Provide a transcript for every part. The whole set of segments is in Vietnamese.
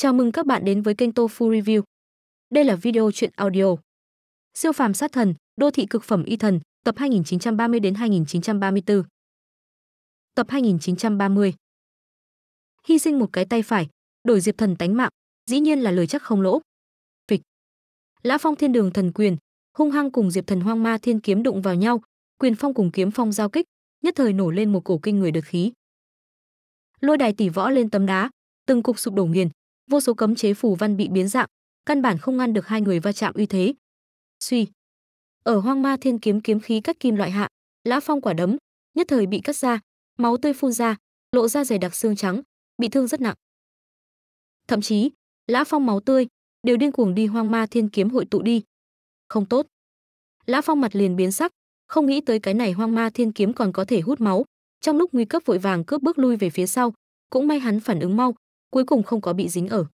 Chào mừng các bạn đến với kênh Tofu Review. Đây là video truyện audio. Siêu phàm sát thần, đô thị cực phẩm y thần, tập 2930 đến 2934. Tập 2930. Hy sinh một cái tay phải, đổi Diệp Thần tánh mạng, dĩ nhiên là lời chắc không lỗ. Phịch. Lã Phong Thiên Đường thần quyền, hung hăng cùng Diệp Thần Hoang Ma Thiên kiếm đụng vào nhau, quyền phong cùng kiếm phong giao kích, nhất thời nổ lên một cổ kinh người đợt khí. Lôi đài tỷ võ lên tấm đá, từng cục sụp đổ nghiền, vô số cấm chế phù văn bị biến dạng, căn bản không ngăn được hai người va chạm uy thế. Suy. Ở Hoang Ma Thiên Kiếm kiếm khí cắt kim loại hạ, Lã Phong quả đấm, nhất thời bị cắt ra, máu tươi phun ra, lộ ra dày đặc xương trắng, bị thương rất nặng. Thậm chí, Lã Phong máu tươi đều điên cuồng đi Hoang Ma Thiên Kiếm hội tụ đi. Không tốt. Lã Phong mặt liền biến sắc, không nghĩ tới cái này Hoang Ma Thiên Kiếm còn có thể hút máu, trong lúc nguy cấp vội vàng cướp bước lui về phía sau, cũng may hắn phản ứng mau, cuối cùng không có bị dính ở.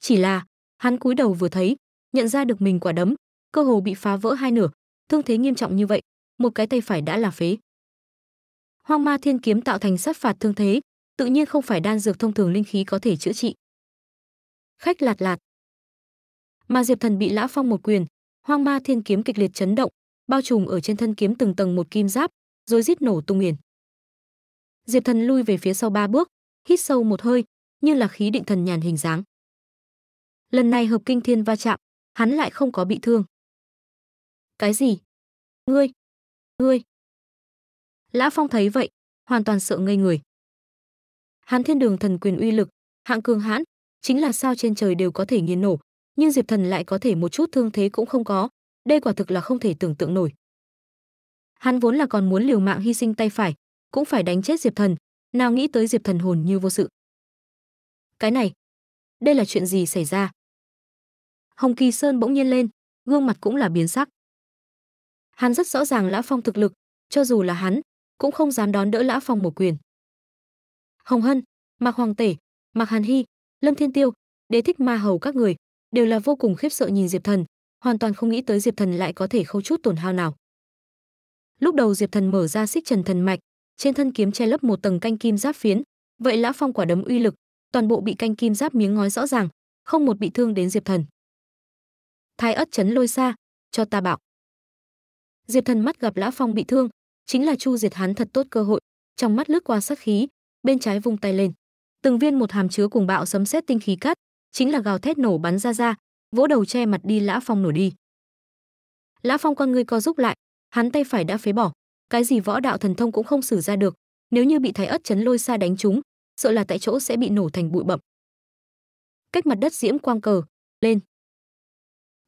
Chỉ là, hắn cúi đầu vừa thấy, nhận ra được mình quả đấm, cơ hồ bị phá vỡ hai nửa, thương thế nghiêm trọng như vậy, một cái tay phải đã là phế. Hoang Ma Thiên kiếm tạo thành sát phạt thương thế, tự nhiên không phải đan dược thông thường linh khí có thể chữa trị. Khách lạt lạt. Mà Diệp Thần bị Lã Phong một quyền, Hoang Ma Thiên kiếm kịch liệt chấn động, bao trùm ở trên thân kiếm từng tầng một kim giáp, rồi rít nổ tung nghiền. Diệp Thần lui về phía sau ba bước, hít sâu một hơi, như là khí định thần nhàn hình dáng. Lần này hợp kinh thiên va chạm, hắn lại không có bị thương. Cái gì? Ngươi, ngươi. Lã Phong thấy vậy, hoàn toàn sợ ngây người. Hắn thiên đường thần quyền uy lực, hạng cường hãn, chính là sao trên trời đều có thể nghiền nổ, nhưng Diệp Thần lại có thể một chút thương thế cũng không có, đây quả thực là không thể tưởng tượng nổi. Hắn vốn là còn muốn liều mạng hy sinh tay phải, cũng phải đánh chết Diệp Thần, nào nghĩ tới diệp thần hồn như vô sự cái này đây là chuyện gì xảy ra hồng kỳ sơn bỗng nhiên lên gương mặt cũng là biến sắc hắn rất rõ ràng lã phong thực lực cho dù là hắn cũng không dám đón đỡ lã phong một quyền hồng hân mạc hoàng tể mạc hàn hy lâm thiên tiêu đế thích ma hầu các người đều là vô cùng khiếp sợ nhìn diệp thần hoàn toàn không nghĩ tới diệp thần lại có thể khâu chút tổn hao nào lúc đầu diệp thần mở ra xích trần thần mạch trên thân kiếm che lấp một tầng canh kim giáp phiến, vậy lã phong quả đấm uy lực, toàn bộ bị canh kim giáp miếng ngói rõ ràng, không một bị thương đến Diệp Thần. Thái ất chấn lôi xa, cho ta bảo. Diệp Thần mắt gặp lã phong bị thương, chính là chu diệt hắn thật tốt cơ hội, trong mắt lướt qua sát khí, bên trái vung tay lên, từng viên một hàm chứa cùng bạo sấm sét tinh khí cắt, chính là gào thét nổ bắn ra ra, vỗ đầu che mặt đi lã phong nổ đi. Lã Phong con ngươi co rút lại, hắn tay phải đã phế bỏ, cái gì võ đạo thần thông cũng không sử ra được nếu như bị thái ất chấn lôi xa đánh chúng sợ là tại chỗ sẽ bị nổ thành bụi bậm cách mặt đất diễm quang cờ lên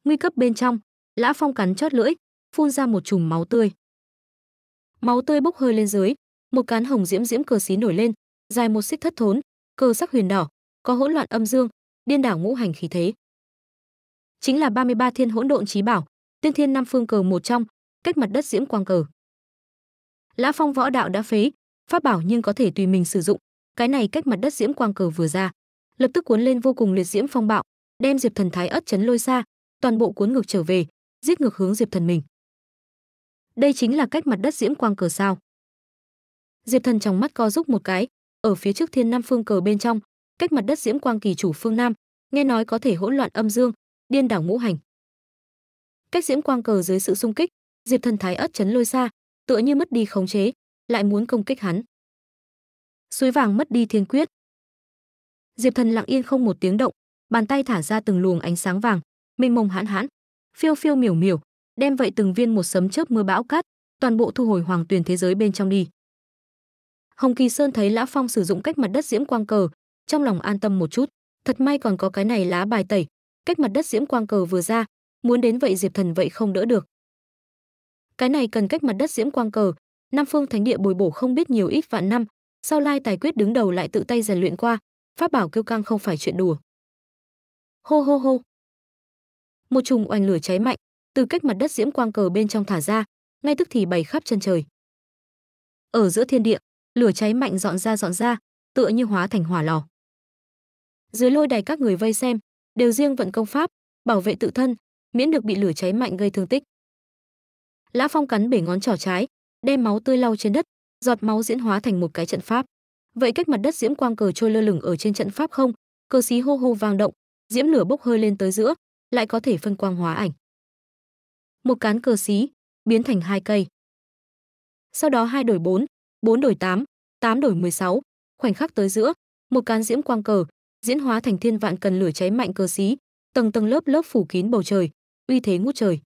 nguy cấp bên trong lã phong cắn chót lưỡi phun ra một chùm máu tươi máu tươi bốc hơi lên dưới một cán hồng diễm diễm cờ xí nổi lên dài một xích thất thốn cờ sắc huyền đỏ có hỗn loạn âm dương điên đảo ngũ hành khí thế chính là 33 thiên hỗn độn trí bảo tiên thiên năm phương cờ một trong cách mặt đất diễm quang cờ lã phong võ đạo đã phế pháp bảo nhưng có thể tùy mình sử dụng cái này cách mặt đất diễm quang cờ vừa ra lập tức cuốn lên vô cùng liệt diễm phong bạo đem diệp thần thái ất chấn lôi xa toàn bộ cuốn ngược trở về giết ngược hướng diệp thần mình đây chính là cách mặt đất diễm quang cờ sao diệp thần trong mắt co rúc một cái ở phía trước thiên nam phương cờ bên trong cách mặt đất diễm quang kỳ chủ phương nam nghe nói có thể hỗn loạn âm dương điên đảo ngũ hành cách diễm quang cờ dưới sự xung kích diệp thần thái ất chấn lôi xa tựa như mất đi khống chế, lại muốn công kích hắn. Suối vàng mất đi thiên quyết. Diệp Thần lặng yên không một tiếng động, bàn tay thả ra từng luồng ánh sáng vàng, mênh mông hãn hãn, phiêu phiêu miểu miểu, đem vậy từng viên một sấm chớp mưa bão cát, toàn bộ thu hồi hoàng tuyển thế giới bên trong đi. Hồng Kỳ Sơn thấy Lã Phong sử dụng cách mặt đất diễm quang cờ, trong lòng an tâm một chút, thật may còn có cái này lá bài tẩy, cách mặt đất diễm quang cờ vừa ra, muốn đến vậy Diệp Thần vậy không đỡ được. Cái này cần cách mặt đất diễm quang cờ, Nam Phương Thánh Địa bồi bổ không biết nhiều ít vạn năm, sau lai tài quyết đứng đầu lại tự tay rèn luyện qua, pháp bảo kêu căng không phải chuyện đùa. Hô hô hô. Một chùm oanh lửa cháy mạnh, từ cách mặt đất diễm quang cờ bên trong thả ra, ngay tức thì bày khắp chân trời. Ở giữa thiên địa, lửa cháy mạnh dọn ra dọn ra, tựa như hóa thành hỏa lò. Dưới lôi đài các người vây xem, đều riêng vận công pháp, bảo vệ tự thân, miễn được bị lửa cháy mạnh gây thương tích. Lã Phong cắn bể ngón trỏ trái, đem máu tươi lau trên đất, giọt máu diễn hóa thành một cái trận pháp. Vậy cách mặt đất diễm quang cờ trôi lơ lửng ở trên trận pháp không? cơ xí hô hô vang động, diễm lửa bốc hơi lên tới giữa, lại có thể phân quang hóa ảnh. Một cán cờ xí biến thành hai cây. Sau đó hai đổi 4, 4 đổi 8, 8 đổi 16, khoảnh khắc tới giữa, một cán diễm quang cờ diễn hóa thành thiên vạn cần lửa cháy mạnh cơ xí, tầng tầng lớp lớp phủ kín bầu trời, uy thế ngút trời.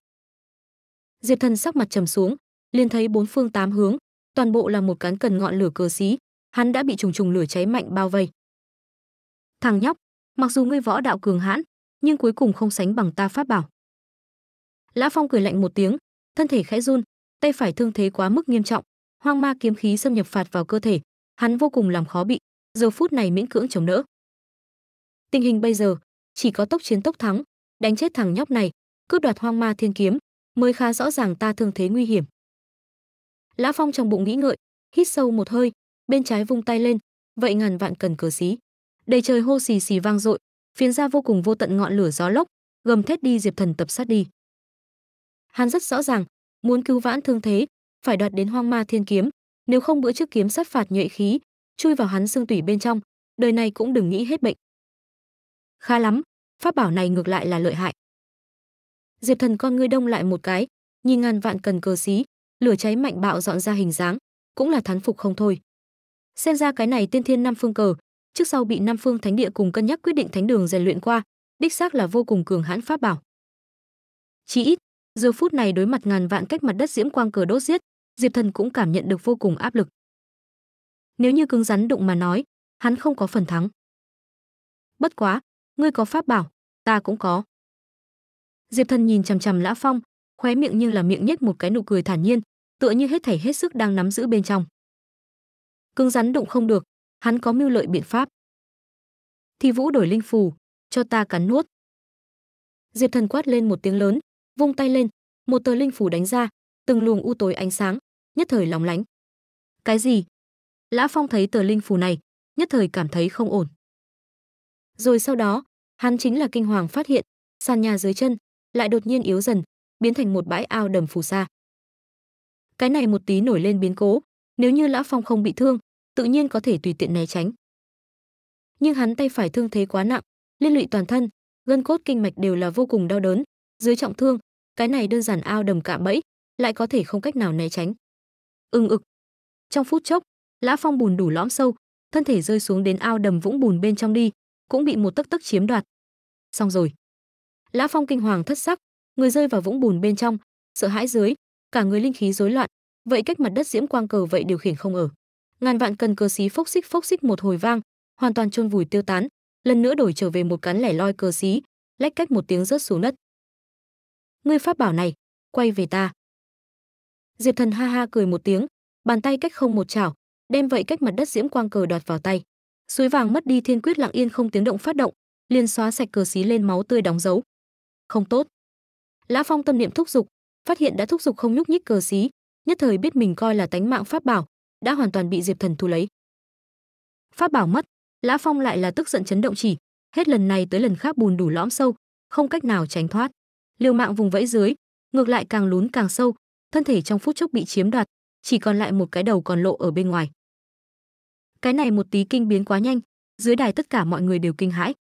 Diệp Thần sắc mặt trầm xuống, liền thấy bốn phương tám hướng, toàn bộ là một cán cần ngọn lửa cờ xí, hắn đã bị trùng trùng lửa cháy mạnh bao vây. Thằng nhóc, mặc dù ngươi võ đạo cường hãn, nhưng cuối cùng không sánh bằng ta pháp bảo. Lã Phong cười lạnh một tiếng, thân thể khẽ run, tay phải thương thế quá mức nghiêm trọng, hoang ma kiếm khí xâm nhập phạt vào cơ thể, hắn vô cùng làm khó bị, giờ phút này miễn cưỡng chống đỡ. Tình hình bây giờ, chỉ có tốc chiến tốc thắng, đánh chết thằng nhóc này, cướp đoạt hoang ma thiên kiếm, mới khá rõ ràng ta thương thế nguy hiểm. Lã Phong trong bụng nghĩ ngợi, hít sâu một hơi, bên trái vung tay lên, vậy ngàn vạn cần cờ xí. Đầy trời hô xì xì vang dội, phiến ra vô cùng vô tận ngọn lửa gió lốc, gầm thét đi Diệp Thần tập sát đi. Hắn rất rõ ràng, muốn cứu vãn thương thế, phải đoạt đến Hoang Ma Thiên Kiếm, nếu không bữa trước kiếm sát phạt nhuệ khí, chui vào hắn xương tủy bên trong, đời này cũng đừng nghĩ hết bệnh. Khá lắm, pháp bảo này ngược lại là lợi hại diệp thần con ngươi đông lại một cái nhìn ngàn vạn cần cờ xí lửa cháy mạnh bạo dọn ra hình dáng cũng là thán phục không thôi xem ra cái này tiên thiên năm phương cờ trước sau bị năm phương thánh địa cùng cân nhắc quyết định thánh đường rèn luyện qua đích xác là vô cùng cường hãn pháp bảo chỉ ít giờ phút này đối mặt ngàn vạn cách mặt đất diễm quang cờ đốt giết diệp thần cũng cảm nhận được vô cùng áp lực nếu như cứng rắn đụng mà nói hắn không có phần thắng bất quá ngươi có pháp bảo ta cũng có Diệp Thần nhìn chằm chằm Lã Phong, khóe miệng như là miệng nhếch một cái nụ cười thản nhiên, tựa như hết thảy hết sức đang nắm giữ bên trong. Cứng rắn đụng không được, hắn có mưu lợi biện pháp. Thì Vũ đổi linh phù, cho ta cắn nuốt. Diệp Thần quát lên một tiếng lớn, vung tay lên, một tờ linh phù đánh ra, từng luồng u tối ánh sáng, nhất thời lóng lánh. Cái gì? Lã Phong thấy tờ linh phù này, nhất thời cảm thấy không ổn. Rồi sau đó, hắn chính là kinh hoàng phát hiện, sàn nhà dưới chân lại đột nhiên yếu dần, biến thành một bãi ao đầm phù sa. Cái này một tí nổi lên biến cố, nếu như Lã Phong không bị thương, tự nhiên có thể tùy tiện né tránh. Nhưng hắn tay phải thương thế quá nặng, liên lụy toàn thân, gân cốt kinh mạch đều là vô cùng đau đớn, dưới trọng thương, cái này đơn giản ao đầm cạm bẫy, lại có thể không cách nào né tránh. Ưng ực. Trong phút chốc, Lã Phong bùn đủ lõm sâu, thân thể rơi xuống đến ao đầm vũng bùn bên trong đi, cũng bị một tấc tấc chiếm đoạt. Xong rồi. Lã Phong kinh hoàng thất sắc, người rơi vào vũng bùn bên trong, sợ hãi dưới, cả người linh khí rối loạn, vậy cách mặt đất diễm quang cờ vậy điều khiển không ở. Ngàn vạn cần cơ xí phốc xích phốc xích một hồi vang, hoàn toàn chôn vùi tiêu tán, lần nữa đổi trở về một cắn lẻ loi cơ xí, lách cách một tiếng rớt xuống đất. Ngươi pháp bảo này, quay về ta. Diệp Thần ha ha cười một tiếng, bàn tay cách không một chảo, đem vậy cách mặt đất diễm quang cờ đoạt vào tay. Suối vàng mất đi thiên quyết lặng yên không tiếng động phát động, liền xóa sạch cờ xí lên máu tươi đóng dấu, không tốt. Lã Phong tâm niệm thúc dục, phát hiện đã thúc dục không nhúc nhích cờ xí, nhất thời biết mình coi là tánh mạng pháp bảo, đã hoàn toàn bị Diệp Thần thu lấy. Pháp bảo mất, Lã Phong lại là tức giận chấn động chỉ, hết lần này tới lần khác bùn đủ lõm sâu, không cách nào tránh thoát. Liều mạng vùng vẫy dưới, ngược lại càng lún càng sâu, thân thể trong phút chốc bị chiếm đoạt, chỉ còn lại một cái đầu còn lộ ở bên ngoài. Cái này một tí kinh biến quá nhanh, dưới đài tất cả mọi người đều kinh hãi.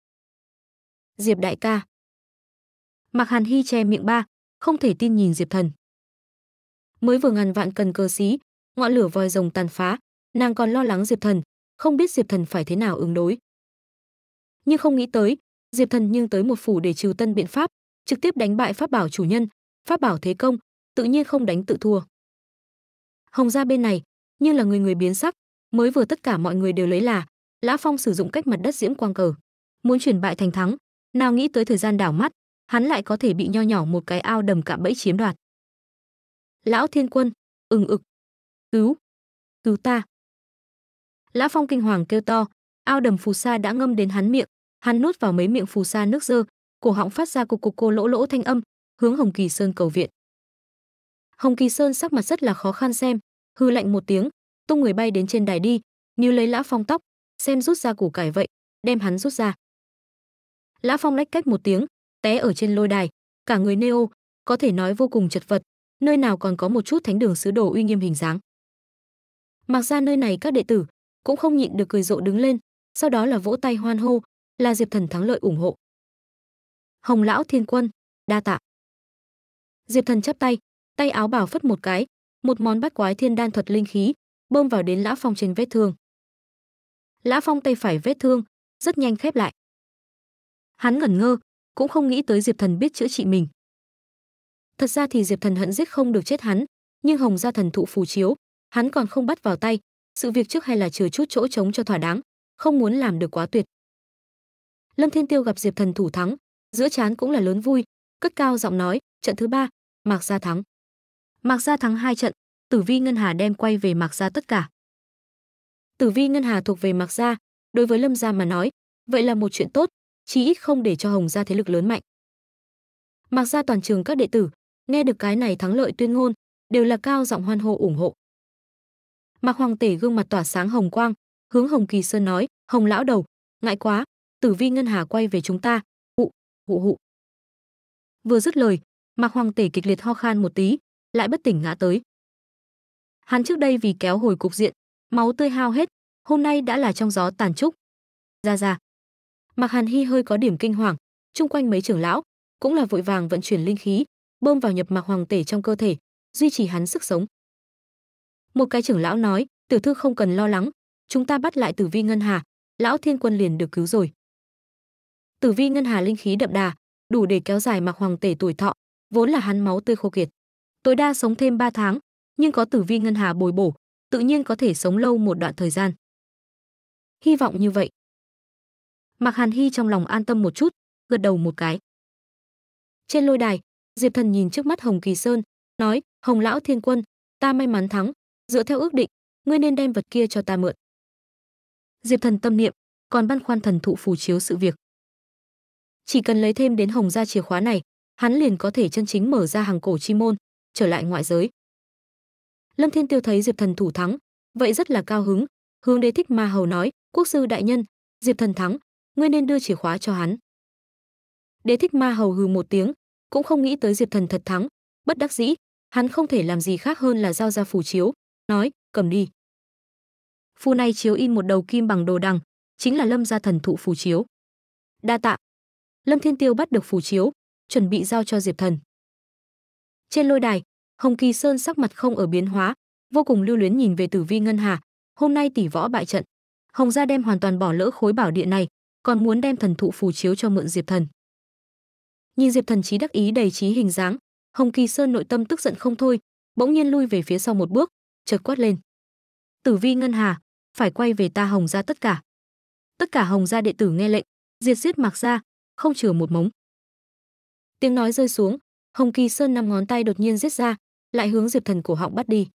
Diệp đại ca, Mạc Hàn Hy che miệng ba, không thể tin nhìn Diệp Thần. Mới vừa ngàn vạn cần cơ sĩ, ngọn lửa voi rồng tàn phá, nàng còn lo lắng Diệp Thần, không biết Diệp Thần phải thế nào ứng đối. Nhưng không nghĩ tới, Diệp Thần nhưng tới một phủ để trừ tân biện pháp, trực tiếp đánh bại pháp bảo chủ nhân, pháp bảo thế công, tự nhiên không đánh tự thua. Hồng gia bên này, như là người người biến sắc, mới vừa tất cả mọi người đều lấy là, Lã Phong sử dụng cách mặt đất diễm quang cờ, muốn chuyển bại thành thắng, nào nghĩ tới thời gian đảo mắt, hắn lại có thể bị nho nhỏ một cái ao đầm cạm bẫy chiếm đoạt. Lão Thiên Quân, ừng ực, cứu, cứu ta. Lã Phong kinh hoàng kêu to, ao đầm phù sa đã ngâm đến hắn miệng, hắn nuốt vào mấy miệng phù sa nước dơ, cổ họng phát ra cục cục cô lỗ lỗ thanh âm, hướng Hồng Kỳ Sơn cầu viện. Hồng Kỳ Sơn sắc mặt rất là khó khăn xem, hư lạnh một tiếng, tung người bay đến trên đài đi, níu lấy Lã Phong tóc, xem rút ra củ cải vậy, đem hắn rút ra. Lã Phong lách cách một tiếng, té ở trên lôi đài, cả người Neo có thể nói vô cùng chật vật, nơi nào còn có một chút thánh đường sứ đồ uy nghiêm hình dáng. Mặc ra nơi này các đệ tử cũng không nhịn được cười rộ đứng lên, sau đó là vỗ tay hoan hô, là Diệp Thần thắng lợi ủng hộ. Hồng lão thiên quân, đa tạ. Diệp Thần chắp tay, tay áo bảo phất một cái, một món bát quái thiên đan thuật linh khí bơm vào đến Lã Phong trên vết thương. Lã Phong tay phải vết thương rất nhanh khép lại. Hắn ngẩn ngơ, cũng không nghĩ tới Diệp Thần biết chữa trị mình. Thật ra thì Diệp Thần hận giết không được chết hắn, nhưng Hồng Gia Thần thụ phù chiếu, hắn còn không bắt vào tay, sự việc trước hay là chừa chút chỗ trống cho thỏa đáng, không muốn làm được quá tuyệt. Lâm Thiên Tiêu gặp Diệp Thần thủ thắng, giữa chán cũng là lớn vui, cất cao giọng nói, trận thứ ba, Mạc Gia thắng. Mạc Gia thắng hai trận, Tử Vi Ngân Hà đem quay về Mạc Gia tất cả. Tử Vi Ngân Hà thuộc về Mạc Gia, đối với Lâm Gia mà nói, vậy là một chuyện tốt, chí ít không để cho Hồng gia thế lực lớn mạnh. Mặc ra toàn trường các đệ tử, nghe được cái này thắng lợi tuyên ngôn, đều là cao giọng hoan hô ủng hộ. Mạc Hoàng Tể gương mặt tỏa sáng hồng quang, hướng Hồng Kỳ Sơn nói, "Hồng lão đầu, ngại quá, Tử Vi Ngân Hà quay về chúng ta." Hụ, hụ hụ. Vừa dứt lời, Mạc Hoàng Tể kịch liệt ho khan một tí, lại bất tỉnh ngã tới. Hắn trước đây vì kéo hồi cục diện, máu tươi hao hết, hôm nay đã là trong gió tàn trúc. Ra ra, Mạc Hàn Hy hơi có điểm kinh hoàng, chung quanh mấy trưởng lão cũng là vội vàng vận chuyển linh khí, bơm vào nhập mạc hoàng tể trong cơ thể, duy trì hắn sức sống. Một cái trưởng lão nói, tiểu thư không cần lo lắng, chúng ta bắt lại Tử Vi Ngân Hà, lão thiên quân liền được cứu rồi. Tử Vi Ngân Hà linh khí đậm đà, đủ để kéo dài mạc hoàng tể tuổi thọ, vốn là hắn máu tươi khô kiệt, tối đa sống thêm 3 tháng, nhưng có Tử Vi Ngân Hà bồi bổ, tự nhiên có thể sống lâu một đoạn thời gian. Hy vọng như vậy, Mạc Hàn Hy trong lòng an tâm một chút, gật đầu một cái. Trên lôi đài, Diệp Thần nhìn trước mắt Hồng Kỳ Sơn, nói: "Hồng lão thiên quân, ta may mắn thắng, dựa theo ước định, ngươi nên đem vật kia cho ta mượn." Diệp Thần tâm niệm, còn băn khoăn thần thụ phù chiếu sự việc. Chỉ cần lấy thêm đến Hồng gia chìa khóa này, hắn liền có thể chân chính mở ra hàng cổ chi môn, trở lại ngoại giới. Lâm Thiên Tiêu thấy Diệp Thần thủ thắng, vậy rất là cao hứng, hướng đế thích ma hầu nói: "Quốc sư đại nhân, Diệp Thần thắng, ngươi nên đưa chìa khóa cho hắn. Đế thích ma hầu hừ một tiếng, cũng không nghĩ tới Diệp Thần thật thắng, bất đắc dĩ, hắn không thể làm gì khác hơn là giao ra phù chiếu, nói, cầm đi. Phù này chiếu in một đầu kim bằng đồ đằng, chính là Lâm gia thần thụ phù chiếu. Đa tạ. Lâm Thiên Tiêu bắt được phù chiếu, chuẩn bị giao cho Diệp Thần. Trên lôi đài, Hồng Kỳ Sơn sắc mặt không ở biến hóa, vô cùng lưu luyến nhìn về Tử Vi Ngân Hà, hôm nay tỷ võ bại trận, Hồng gia đem hoàn toàn bỏ lỡ khối bảo địa này, còn muốn đem thần thụ phù chiếu cho mượn Diệp Thần. Nhìn Diệp Thần trí đắc ý đầy trí hình dáng, Hồng Kỳ Sơn nội tâm tức giận không thôi, bỗng nhiên lui về phía sau một bước, chợt quát lên. Tử Vi Ngân Hà, phải quay về ta Hồng gia tất cả. Tất cả Hồng gia đệ tử nghe lệnh, diệt giết Mạc gia, không chừa một mống. Tiếng nói rơi xuống, Hồng Kỳ Sơn năm ngón tay đột nhiên giết ra, lại hướng Diệp Thần cổ họng bắt đi.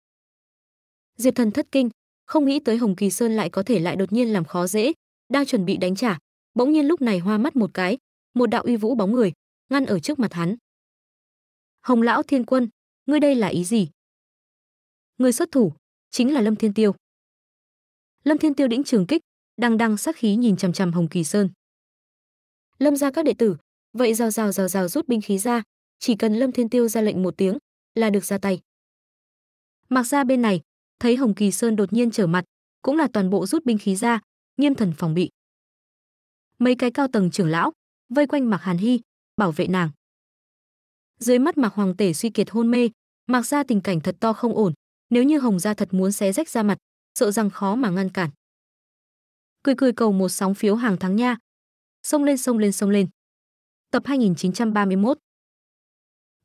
Diệp Thần thất kinh, không nghĩ tới Hồng Kỳ Sơn lại có thể lại đột nhiên làm khó dễ, đang chuẩn bị đánh trả, bỗng nhiên lúc này hoa mắt một cái một đạo uy vũ bóng người ngăn ở trước mặt hắn hồng lão thiên quân ngươi đây là ý gì người xuất thủ chính là lâm thiên tiêu lâm thiên tiêu đĩnh trường kích đang đang sắc khí nhìn chằm chằm hồng kỳ sơn lâm ra các đệ tử vậy rào rào rào rào rút binh khí ra chỉ cần lâm thiên tiêu ra lệnh một tiếng là được ra tay mặc ra bên này thấy hồng kỳ sơn đột nhiên trở mặt cũng là toàn bộ rút binh khí ra nghiêm thần phòng bị mấy cái cao tầng trưởng lão vây quanh Mạc Hàn Hy, bảo vệ nàng. Dưới mắt Mạc Hoàng Tể suy kiệt hôn mê, Mạc ra tình cảnh thật to không ổn, nếu như Hồng gia thật muốn xé rách ra mặt, sợ rằng khó mà ngăn cản. Cười cười cầu một sóng phiếu hàng tháng nha. sông lên sông lên sông lên. Tập 2931.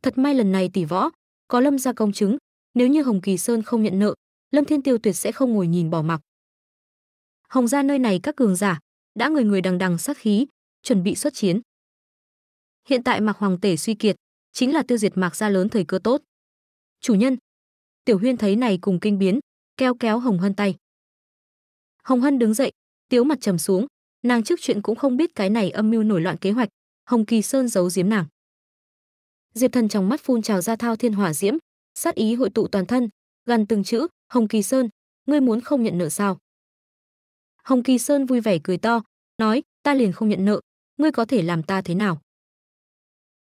Thật may lần này tỷ võ, có Lâm gia công chứng, nếu như Hồng Kỳ Sơn không nhận nợ, Lâm Thiên Tiêu tuyệt sẽ không ngồi nhìn bỏ mặc. Hồng gia nơi này các cường giả, đã người người đằng đằng sát khí, chuẩn bị xuất chiến. Hiện tại Mạc Hoàng Tể suy kiệt, chính là tiêu diệt Mạc gia lớn thời cơ tốt. Chủ nhân. Tiểu Huyên thấy này cùng kinh biến, kéo kéo Hồng Hân tay. Hồng Hân đứng dậy, tiếu mặt trầm xuống, nàng trước chuyện cũng không biết cái này âm mưu nổi loạn kế hoạch, Hồng Kỳ Sơn giấu giếm nàng. Diệp Thần trong mắt phun trào ra thao thiên hỏa diễm, sát ý hội tụ toàn thân, gần từng chữ, "Hồng Kỳ Sơn, ngươi muốn không nhận nợ sao?" Hồng Kỳ Sơn vui vẻ cười to, nói, ta liền không nhận nợ, ngươi có thể làm ta thế nào?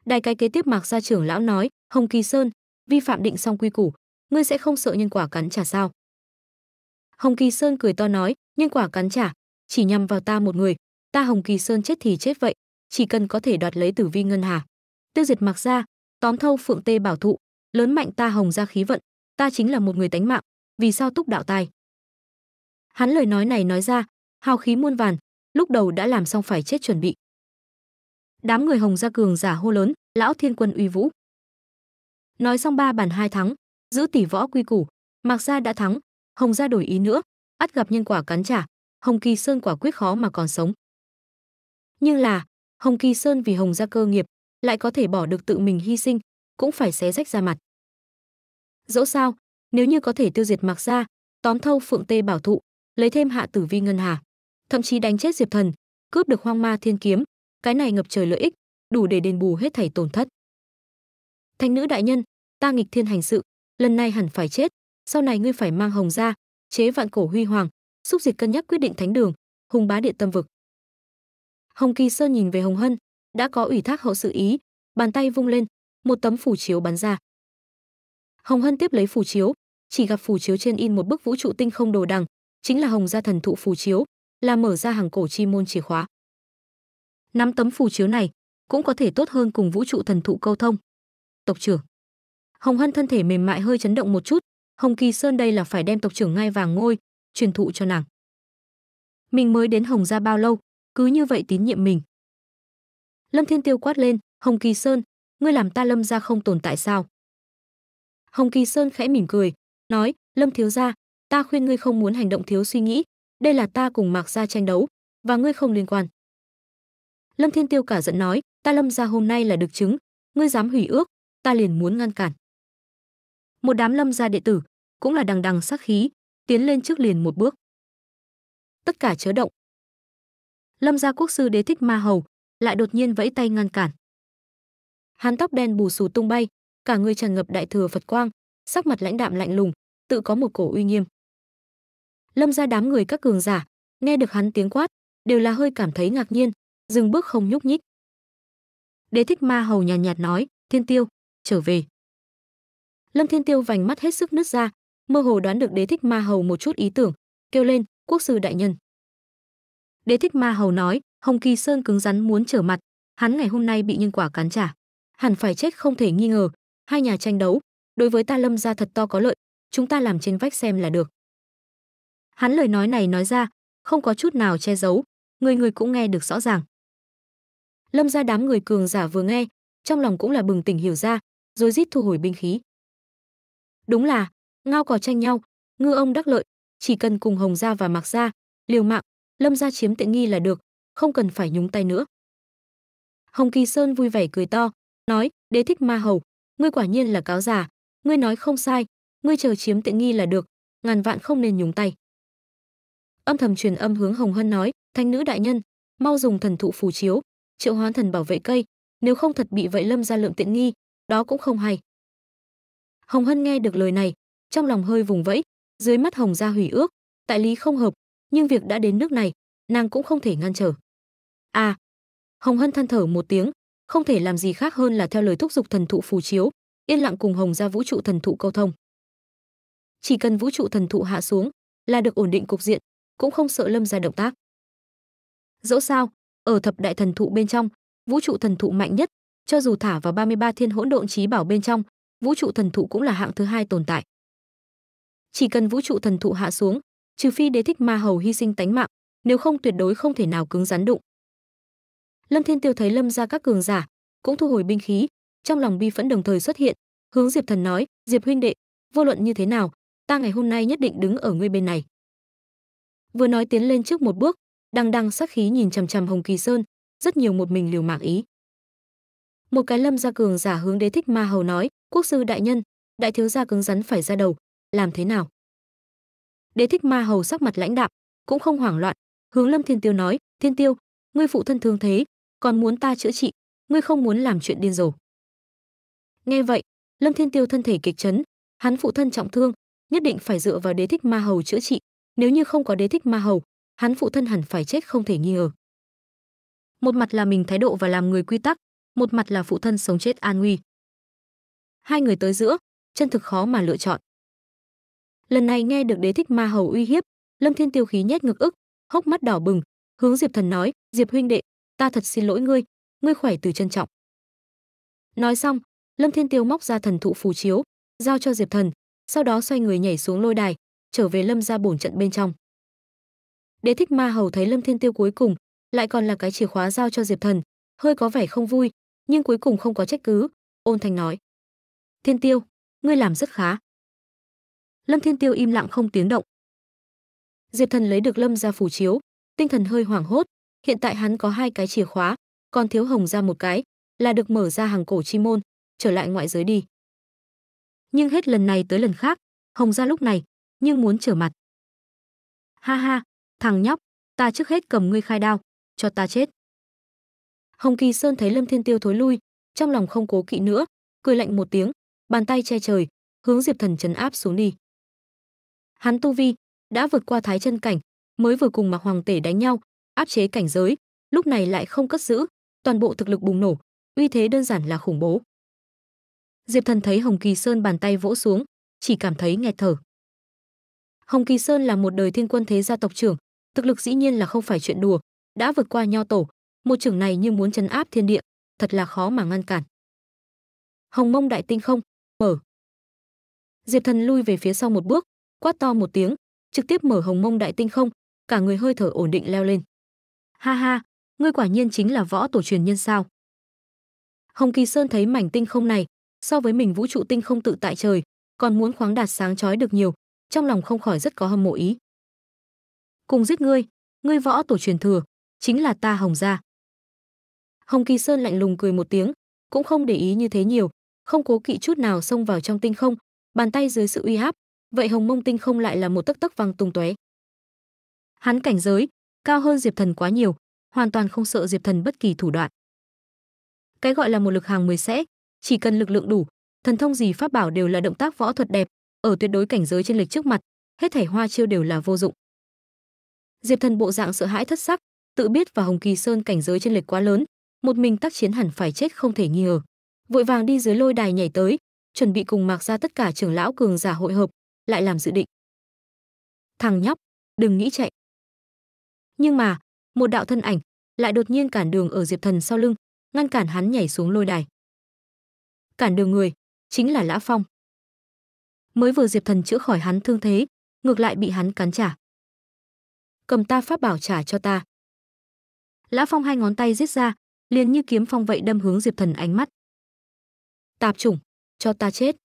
Đại cái kế tiếp Mạc gia trưởng lão nói, Hồng Kỳ Sơn, vi phạm định song quy củ, ngươi sẽ không sợ nhân quả cắn trả sao? Hồng Kỳ Sơn cười to nói, nhân quả cắn trả, chỉ nhằm vào ta một người, ta Hồng Kỳ Sơn chết thì chết vậy, chỉ cần có thể đoạt lấy Tử Vi ngân hà. Tiêu diệt Mạc gia, tóm thâu Phượng Tê bảo thụ, lớn mạnh ta Hồng gia khí vận, ta chính là một người tánh mạng, vì sao túc đạo tài? Hắn lời nói này nói ra, hào khí muôn vàn, lúc đầu đã làm xong phải chết chuẩn bị. Đám người Hồng Gia Cường giả hô lớn, lão thiên quân uy vũ. Nói xong ba bàn hai thắng, giữ tỷ võ quy củ, Mạc Gia đã thắng, Hồng Gia đổi ý nữa, ắt gặp nhân quả cắn trả, Hồng Kỳ Sơn quả quyết khó mà còn sống. Nhưng là, Hồng Kỳ Sơn vì Hồng Gia cơ nghiệp, lại có thể bỏ được tự mình hy sinh, cũng phải xé rách ra mặt. Dẫu sao, nếu như có thể tiêu diệt Mạc Gia, tóm thâu Phượng Tê bảo thụ, lấy thêm hạ tử vi ngân hà thậm chí đánh chết Diệp Thần, cướp được Hoang Ma Thiên Kiếm, cái này ngập trời lợi ích, đủ để đền bù hết thảy tổn thất. Thánh nữ đại nhân, ta nghịch thiên hành sự, lần này hẳn phải chết, sau này ngươi phải mang Hồng ra, chế vạn cổ huy hoàng, xúc diệt cân nhắc quyết định thánh đường, hùng bá điện tâm vực. Hồng Kỳ Sơn nhìn về Hồng Hân, đã có ủy thác hậu sự ý, bàn tay vung lên, một tấm phủ chiếu bắn ra. Hồng Hân tiếp lấy phủ chiếu, chỉ gặp phủ chiếu trên in một bức vũ trụ tinh không đồ đằng, chính là Hồng gia thần thụ phù chiếu, là mở ra hàng cổ chi môn chìa khóa. Nắm tấm phù chiếu này cũng có thể tốt hơn cùng vũ trụ thần thụ câu thông. Tộc trưởng. Hồng Hân thân thể mềm mại hơi chấn động một chút, Hồng Kỳ Sơn đây là phải đem tộc trưởng ngay vàng ngôi truyền thụ cho nàng. Mình mới đến Hồng gia bao lâu, cứ như vậy tín nhiệm mình. Lâm Thiên Tiêu quát lên, "Hồng Kỳ Sơn, ngươi làm ta Lâm gia không tồn tại sao?" Hồng Kỳ Sơn khẽ mỉm cười, nói, "Lâm thiếu gia, ta khuyên ngươi không muốn hành động thiếu suy nghĩ, đây là ta cùng Mạc gia tranh đấu, và ngươi không liên quan. Lâm Thiên Tiêu cả giận nói, ta Lâm gia hôm nay là được chứng, ngươi dám hủy ước, ta liền muốn ngăn cản. Một đám Lâm gia đệ tử, cũng là đằng đằng sắc khí, tiến lên trước liền một bước. Tất cả chớ động. Lâm gia quốc sư đế thích ma hầu, lại đột nhiên vẫy tay ngăn cản. Hắn tóc đen bù xù tung bay, cả người tràn ngập đại thừa Phật quang, sắc mặt lãnh đạm lạnh lùng, tự có một cổ uy nghiêm lâm ra đám người các cường giả nghe được hắn tiếng quát đều là hơi cảm thấy ngạc nhiên dừng bước không nhúc nhích đế thích ma hầu nhàn nhạt, nhạt nói thiên tiêu trở về lâm thiên tiêu vành mắt hết sức nứt ra mơ hồ đoán được đế thích ma hầu một chút ý tưởng kêu lên quốc sư đại nhân đế thích ma hầu nói hồng kỳ sơn cứng rắn muốn trở mặt hắn ngày hôm nay bị nhân quả cắn trả hẳn phải chết không thể nghi ngờ hai nhà tranh đấu đối với ta lâm ra thật to có lợi chúng ta làm trên vách xem là được Hắn lời nói này nói ra, không có chút nào che giấu, người người cũng nghe được rõ ràng. Lâm gia đám người cường giả vừa nghe, trong lòng cũng là bừng tỉnh hiểu ra, rồi rít thu hồi binh khí. Đúng là, ngao cò tranh nhau, ngư ông đắc lợi, chỉ cần cùng Hồng gia và Mạc gia liều mạng, Lâm gia chiếm tiện nghi là được, không cần phải nhúng tay nữa. Hồng Kỳ Sơn vui vẻ cười to, nói: "Đế thích ma hầu, ngươi quả nhiên là cáo giả, ngươi nói không sai, ngươi chờ chiếm tiện nghi là được, ngàn vạn không nên nhúng tay." âm thầm truyền âm hướng hồng hân nói thanh nữ đại nhân mau dùng thần thụ phù chiếu triệu hoán thần bảo vệ cây nếu không thật bị vậy lâm ra lượng tiện nghi đó cũng không hay hồng hân nghe được lời này trong lòng hơi vùng vẫy dưới mắt hồng gia hủy ước tại lý không hợp nhưng việc đã đến nước này nàng cũng không thể ngăn trở à hồng hân than thở một tiếng không thể làm gì khác hơn là theo lời thúc giục thần thụ phù chiếu yên lặng cùng hồng gia vũ trụ thần thụ câu thông chỉ cần vũ trụ thần thụ hạ xuống là được ổn định cục diện cũng không sợ lâm ra động tác dẫu sao ở thập đại thần thụ bên trong vũ trụ thần thụ mạnh nhất cho dù thả vào 33 thiên hỗn độn trí bảo bên trong vũ trụ thần thụ cũng là hạng thứ hai tồn tại chỉ cần vũ trụ thần thụ hạ xuống trừ phi đế thích ma hầu hy sinh tánh mạng nếu không tuyệt đối không thể nào cứng rắn đụng lâm thiên tiêu thấy lâm ra các cường giả cũng thu hồi binh khí trong lòng bi phẫn đồng thời xuất hiện hướng diệp thần nói diệp huynh đệ vô luận như thế nào ta ngày hôm nay nhất định đứng ở ngươi bên này vừa nói tiến lên trước một bước đăng đăng sắc khí nhìn chằm chằm hồng kỳ sơn rất nhiều một mình liều mạng ý một cái lâm gia cường giả hướng đế thích ma hầu nói quốc sư đại nhân đại thiếu gia cứng rắn phải ra đầu làm thế nào đế thích ma hầu sắc mặt lãnh đạm cũng không hoảng loạn hướng lâm thiên tiêu nói thiên tiêu ngươi phụ thân thương thế còn muốn ta chữa trị ngươi không muốn làm chuyện điên rồ nghe vậy lâm thiên tiêu thân thể kịch chấn hắn phụ thân trọng thương nhất định phải dựa vào đế thích ma hầu chữa trị nếu như không có đế thích ma hầu, hắn phụ thân hẳn phải chết không thể nghi ngờ. Một mặt là mình thái độ và làm người quy tắc, một mặt là phụ thân sống chết an nguy. Hai người tới giữa, chân thực khó mà lựa chọn. Lần này nghe được đế thích ma hầu uy hiếp, Lâm Thiên Tiêu khí nhét ngực ức, hốc mắt đỏ bừng, hướng Diệp Thần nói, "Diệp huynh đệ, ta thật xin lỗi ngươi, ngươi khỏe từ trân trọng." Nói xong, Lâm Thiên Tiêu móc ra thần thụ phù chiếu, giao cho Diệp Thần, sau đó xoay người nhảy xuống lôi đài, trở về lâm ra bổn trận bên trong đế thích ma hầu thấy lâm thiên tiêu cuối cùng lại còn là cái chìa khóa giao cho diệp thần hơi có vẻ không vui nhưng cuối cùng không có trách cứ ôn thành nói thiên tiêu ngươi làm rất khá lâm thiên tiêu im lặng không tiếng động diệp thần lấy được lâm ra phủ chiếu tinh thần hơi hoảng hốt hiện tại hắn có hai cái chìa khóa còn thiếu hồng ra một cái là được mở ra hàng cổ chi môn trở lại ngoại giới đi nhưng hết lần này tới lần khác hồng ra lúc này nhưng muốn trở mặt. Ha ha, thằng nhóc, ta trước hết cầm ngươi khai đao, cho ta chết. Hồng Kỳ Sơn thấy Lâm Thiên Tiêu thối lui, trong lòng không cố kỵ nữa, cười lạnh một tiếng, bàn tay che trời, hướng Diệp Thần chấn áp xuống đi. Hắn tu vi đã vượt qua thái chân cảnh, mới vừa cùng Mạc Hoàng Tể đánh nhau, áp chế cảnh giới, lúc này lại không cất giữ, toàn bộ thực lực bùng nổ, uy thế đơn giản là khủng bố. Diệp Thần thấy Hồng Kỳ Sơn bàn tay vỗ xuống, chỉ cảm thấy nghẹt thở. Hồng Kỳ Sơn là một đời thiên quân thế gia tộc trưởng, thực lực dĩ nhiên là không phải chuyện đùa, đã vượt qua nho tổ, một trưởng này như muốn chấn áp thiên địa, thật là khó mà ngăn cản. Hồng Mông Đại Tinh không, mở. Diệp Thần lui về phía sau một bước, quát to một tiếng, trực tiếp mở Hồng Mông Đại Tinh không, cả người hơi thở ổn định leo lên. Ha ha, ngươi quả nhiên chính là võ tổ truyền nhân sao? Hồng Kỳ Sơn thấy mảnh tinh không này, so với mình vũ trụ tinh không tự tại trời, còn muốn khoáng đạt sáng chói được nhiều, trong lòng không khỏi rất có hâm mộ ý. Cùng giết ngươi, ngươi võ tổ truyền thừa, chính là ta Hồng gia. Hồng Kỳ Sơn lạnh lùng cười một tiếng, cũng không để ý như thế nhiều, không cố kỵ chút nào xông vào trong tinh không, bàn tay dưới sự uy áp, vậy Hồng Mông tinh không lại là một tấc tấc văng tung tóe. Hắn cảnh giới cao hơn Diệp Thần quá nhiều, hoàn toàn không sợ Diệp Thần bất kỳ thủ đoạn. Cái gọi là một lực hàng mười sẽ, chỉ cần lực lượng đủ, thần thông gì pháp bảo đều là động tác võ thuật đẹp, ở tuyệt đối cảnh giới trên lịch trước mặt, hết thảy hoa chiêu đều là vô dụng. Diệp Thần bộ dạng sợ hãi thất sắc, tự biết và Hồng Kỳ Sơn cảnh giới trên lệch quá lớn, một mình tác chiến hẳn phải chết không thể nghi ngờ. Vội vàng đi dưới lôi đài nhảy tới, chuẩn bị cùng Mạc ra tất cả trưởng lão cường giả hội hợp, lại làm dự định. Thằng nhóc, đừng nghĩ chạy. Nhưng mà, một đạo thân ảnh lại đột nhiên cản đường ở Diệp Thần sau lưng, ngăn cản hắn nhảy xuống lôi đài. Cản đường người chính là Lã Phong mới vừa diệp thần chữa khỏi hắn thương thế ngược lại bị hắn cắn trả cầm ta pháp bảo trả cho ta lã phong hai ngón tay giết ra liền như kiếm phong vậy đâm hướng diệp thần ánh mắt tạp chủng cho ta chết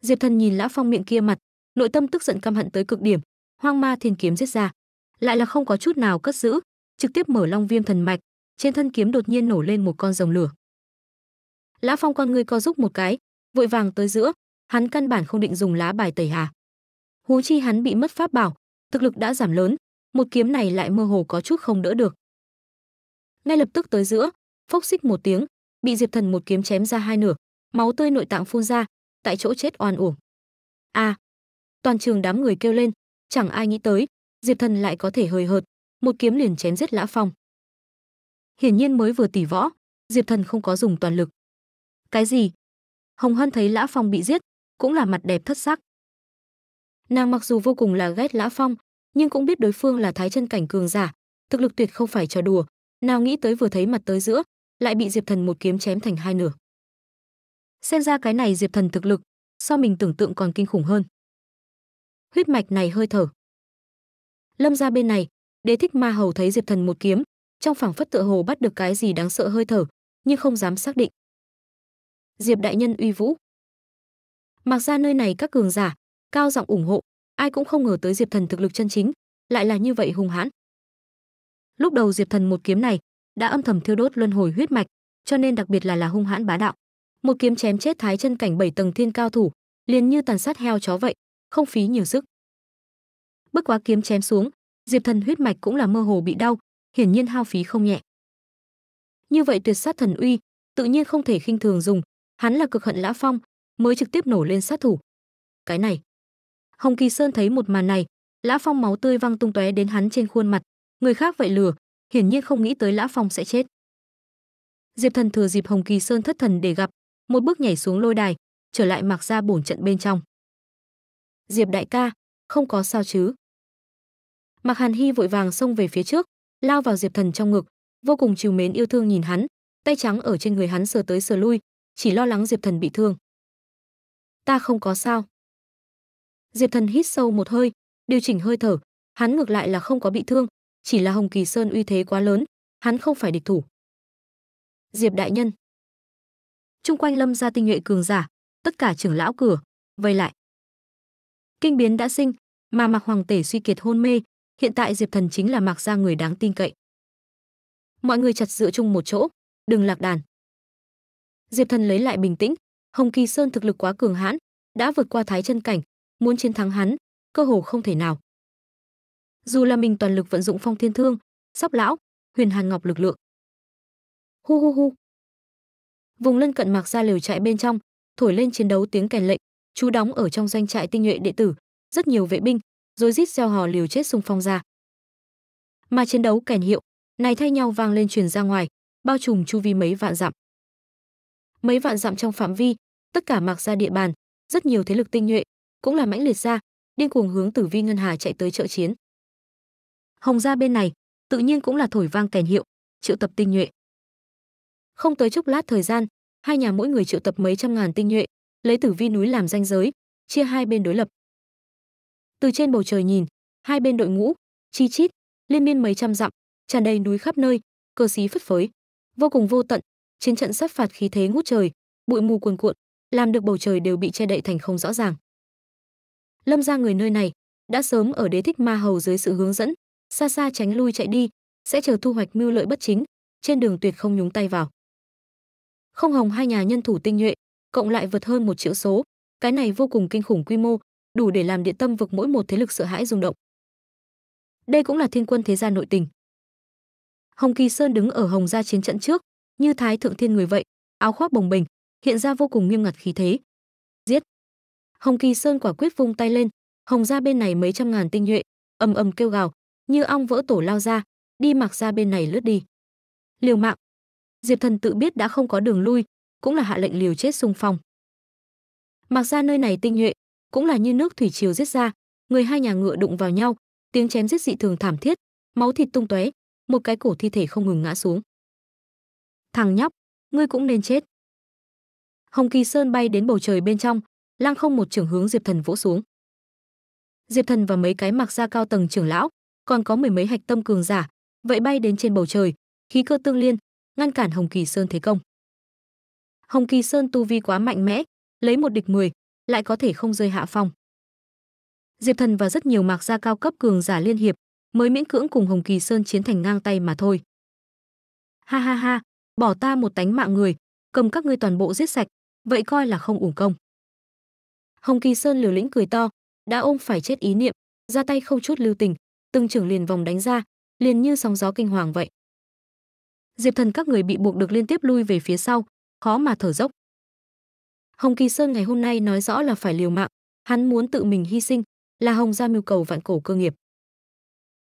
diệp thần nhìn lã phong miệng kia mặt nội tâm tức giận căm hận tới cực điểm hoang ma thiên kiếm giết ra lại là không có chút nào cất giữ trực tiếp mở long viêm thần mạch trên thân kiếm đột nhiên nổ lên một con rồng lửa lã phong con ngươi co giúp một cái vội vàng tới giữa hắn căn bản không định dùng lá bài tẩy hà. Hú chi hắn bị mất pháp bảo, thực lực đã giảm lớn, một kiếm này lại mơ hồ có chút không đỡ được. Ngay lập tức tới giữa, phốc xích một tiếng, bị Diệp Thần một kiếm chém ra hai nửa, máu tươi nội tạng phun ra, tại chỗ chết oan uổng. A! À, toàn trường đám người kêu lên, chẳng ai nghĩ tới, Diệp Thần lại có thể hời hợt, một kiếm liền chém giết Lã Phong. Hiển nhiên mới vừa tỉ võ, Diệp Thần không có dùng toàn lực. Cái gì? Hồng Hân thấy Lã Phong bị giết, cũng là mặt đẹp thất sắc. Nàng mặc dù vô cùng là ghét Lã Phong, nhưng cũng biết đối phương là thái chân cảnh cường giả, thực lực tuyệt không phải trò đùa, nào nghĩ tới vừa thấy mặt tới giữa, lại bị Diệp Thần một kiếm chém thành hai nửa. Xem ra cái này Diệp Thần thực lực, so mình tưởng tượng còn kinh khủng hơn. Huyết mạch này hơi thở. Lâm ra bên này, Đế thích ma hầu thấy Diệp Thần một kiếm, trong phảng phất tựa hồ bắt được cái gì đáng sợ hơi thở, nhưng không dám xác định. Diệp đại nhân uy vũ. Mặc ra nơi này các cường giả cao giọng ủng hộ, ai cũng không ngờ tới Diệp Thần thực lực chân chính, lại là như vậy hung hãn. Lúc đầu Diệp Thần một kiếm này đã âm thầm thiêu đốt luân hồi huyết mạch, cho nên đặc biệt là là hung hãn bá đạo. Một kiếm chém chết thái chân cảnh bảy tầng thiên cao thủ, liền như tàn sát heo chó vậy, không phí nhiều sức. Bất quá kiếm chém xuống, Diệp Thần huyết mạch cũng là mơ hồ bị đau, hiển nhiên hao phí không nhẹ. Như vậy tuyệt sát thần uy, tự nhiên không thể khinh thường dùng, hắn là cực hận Lã Phong, mới trực tiếp nổ lên sát thủ. Cái này. Hồng Kỳ Sơn thấy một màn này, Lã Phong máu tươi văng tung tóe đến hắn trên khuôn mặt, người khác vậy lừa, hiển nhiên không nghĩ tới Lã Phong sẽ chết. Diệp Thần thừa dịp Hồng Kỳ Sơn thất thần để gặp, một bước nhảy xuống lôi đài, trở lại mặc ra bổn trận bên trong. Diệp đại ca, không có sao chứ? Mạc Hàn Hy vội vàng xông về phía trước, lao vào Diệp Thần trong ngực, vô cùng chiều mến yêu thương nhìn hắn, tay trắng ở trên người hắn sờ tới sờ lui, chỉ lo lắng Diệp Thần bị thương ta không có sao. Diệp Thần hít sâu một hơi, điều chỉnh hơi thở, hắn ngược lại là không có bị thương, chỉ là Hồng Kỳ Sơn uy thế quá lớn, hắn không phải địch thủ. Diệp đại nhân. Trung quanh Lâm ra tinh nhuệ cường giả, tất cả trưởng lão cửa vây lại. Kinh biến đã sinh, mà Mạc Hoàng Tể suy kiệt hôn mê, hiện tại Diệp Thần chính là Mạc ra người đáng tin cậy. Mọi người chặt dựa chung một chỗ, đừng lạc đàn. Diệp Thần lấy lại bình tĩnh, Hồng Kỳ Sơn thực lực quá cường hãn, đã vượt qua thái chân cảnh, muốn chiến thắng hắn, cơ hồ không thể nào. Dù là mình toàn lực vận dụng phong thiên thương, sóc lão, huyền hàn ngọc lực lượng. Hu hu hu. Vùng lân cận mặc ra lều trại bên trong, thổi lên chiến đấu tiếng kèn lệnh, chú đóng ở trong doanh trại tinh nhuệ đệ tử, rất nhiều vệ binh, rồi rít gieo hò liều chết xung phong ra. Mà chiến đấu kèn hiệu, này thay nhau vang lên truyền ra ngoài, bao trùm chu vi mấy vạn dặm mấy vạn dặm trong phạm vi, tất cả mạc ra địa bàn, rất nhiều thế lực tinh nhuệ, cũng là mãnh liệt ra, điên cuồng hướng Tử Vi Ngân Hà chạy tới trợ chiến. Hồng gia bên này, tự nhiên cũng là thổi vang kèn hiệu, triệu tập tinh nhuệ. Không tới chốc lát thời gian, hai nhà mỗi người triệu tập mấy trăm ngàn tinh nhuệ, lấy Tử Vi núi làm ranh giới, chia hai bên đối lập. Từ trên bầu trời nhìn, hai bên đội ngũ, chi chít, liên miên mấy trăm dặm, tràn đầy núi khắp nơi, cơ sĩ phất phới, vô cùng vô tận, chiến trận sắp phạt khí thế ngút trời, bụi mù cuồn cuộn, làm được bầu trời đều bị che đậy thành không rõ ràng. Lâm gia người nơi này đã sớm ở đế thích ma hầu dưới sự hướng dẫn, xa xa tránh lui chạy đi, sẽ chờ thu hoạch mưu lợi bất chính, trên đường tuyệt không nhúng tay vào. Không hồng hai nhà nhân thủ tinh nhuệ, cộng lại vượt hơn một triệu số, cái này vô cùng kinh khủng quy mô, đủ để làm địa tâm vực mỗi một thế lực sợ hãi rung động. Đây cũng là thiên quân thế gia nội tình. Hồng Kỳ Sơn đứng ở Hồng gia chiến trận trước, như thái thượng thiên người vậy áo khoác bồng bềnh hiện ra vô cùng nghiêm ngặt khí thế giết hồng kỳ sơn quả quyết vung tay lên hồng ra bên này mấy trăm ngàn tinh nhuệ ầm ầm kêu gào như ong vỡ tổ lao ra đi mặc ra bên này lướt đi liều mạng diệp thần tự biết đã không có đường lui cũng là hạ lệnh liều chết xung phong mặc ra nơi này tinh nhuệ cũng là như nước thủy triều giết ra người hai nhà ngựa đụng vào nhau tiếng chém giết dị thường thảm thiết máu thịt tung tóe một cái cổ thi thể không ngừng ngã xuống Thằng nhóc, ngươi cũng nên chết. Hồng Kỳ Sơn bay đến bầu trời bên trong, lăng không một trường hướng Diệp Thần vỗ xuống. Diệp Thần và mấy cái mặc ra cao tầng trưởng lão, còn có mười mấy hạch tâm cường giả, vậy bay đến trên bầu trời, khí cơ tương liên, ngăn cản Hồng Kỳ Sơn thế công. Hồng Kỳ Sơn tu vi quá mạnh mẽ, lấy một địch 10, lại có thể không rơi hạ phong. Diệp Thần và rất nhiều mạc gia cao cấp cường giả liên hiệp, mới miễn cưỡng cùng Hồng Kỳ Sơn chiến thành ngang tay mà thôi. Ha ha ha, bỏ ta một tánh mạng người, cầm các ngươi toàn bộ giết sạch, vậy coi là không uổng công. Hồng Kỳ Sơn liều lĩnh cười to, đã ôm phải chết ý niệm, ra tay không chút lưu tình, từng trưởng liền vòng đánh ra, liền như sóng gió kinh hoàng vậy. Diệp Thần các người bị buộc được liên tiếp lui về phía sau, khó mà thở dốc. Hồng Kỳ Sơn ngày hôm nay nói rõ là phải liều mạng, hắn muốn tự mình hy sinh, là Hồng gia mưu cầu vạn cổ cơ nghiệp.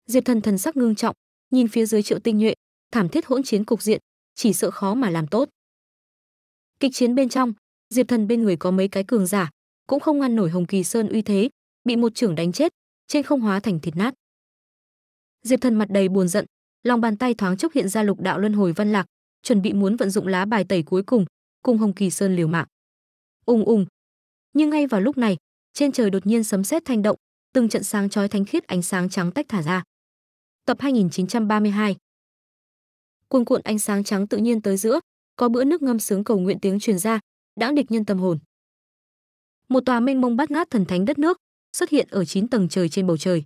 Diệp Thần thần sắc ngưng trọng, nhìn phía dưới Triệu Tinh Nhuệ, thảm thiết hỗn chiến cục diện, chỉ sợ khó mà làm tốt. Kịch chiến bên trong, Diệp Thần bên người có mấy cái cường giả, cũng không ngăn nổi Hồng Kỳ Sơn uy thế, bị một trưởng đánh chết, trên không hóa thành thịt nát. Diệp Thần mặt đầy buồn giận, lòng bàn tay thoáng chốc hiện ra lục đạo luân hồi văn lạc, chuẩn bị muốn vận dụng lá bài tẩy cuối cùng, cùng Hồng Kỳ Sơn liều mạng. Ùng ùng. Nhưng ngay vào lúc này, trên trời đột nhiên sấm sét thanh động, từng trận sáng chói thánh khiết ánh sáng trắng tách thả ra. Tập 2932, cuồn cuộn ánh sáng trắng tự nhiên tới giữa, có bữa nước ngâm sướng cầu nguyện tiếng truyền ra, đãng địch nhân tâm hồn. Một tòa mênh mông bát ngát thần thánh đất nước xuất hiện ở chín tầng trời trên bầu trời.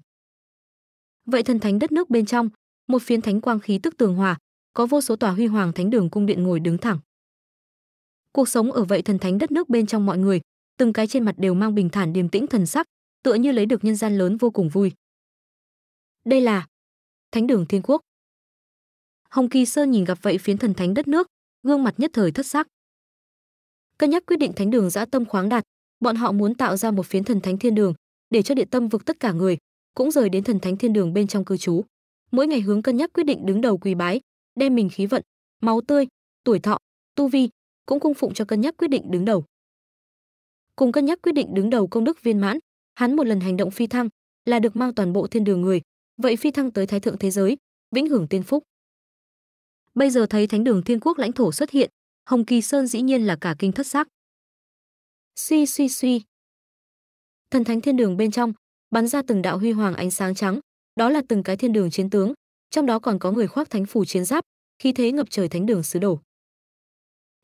Vậy thần thánh đất nước bên trong, một phiến thánh quang khí tức tường hòa, có vô số tòa huy hoàng thánh đường cung điện ngồi đứng thẳng. Cuộc sống ở vậy thần thánh đất nước bên trong mọi người, từng cái trên mặt đều mang bình thản điềm tĩnh thần sắc, tựa như lấy được nhân gian lớn vô cùng vui. Đây là Thánh đường Thiên Quốc. Hồng Kỳ Sơn nhìn gặp vậy phiến thần thánh đất nước, gương mặt nhất thời thất sắc. Cân nhắc quyết định thánh đường dã tâm khoáng đạt, bọn họ muốn tạo ra một phiến thần thánh thiên đường, để cho địa tâm vực tất cả người cũng rời đến thần thánh thiên đường bên trong cư trú. Mỗi ngày hướng cân nhắc quyết định đứng đầu quỳ bái, đem mình khí vận, máu tươi, tuổi thọ, tu vi cũng cung phụng cho cân nhắc quyết định đứng đầu. Cùng cân nhắc quyết định đứng đầu công đức viên mãn, hắn một lần hành động phi thăng là được mang toàn bộ thiên đường người, vậy phi thăng tới thái thượng thế giới, vĩnh hưởng tiên phúc. Bây giờ thấy thánh đường thiên quốc lãnh thổ xuất hiện, Hồng Kỳ Sơn dĩ nhiên là cả kinh thất sắc. Suy suy suy. Thần thánh thiên đường bên trong bắn ra từng đạo huy hoàng ánh sáng trắng, đó là từng cái thiên đường chiến tướng, trong đó còn có người khoác thánh phủ chiến giáp, khí thế ngập trời thánh đường xứ đổ.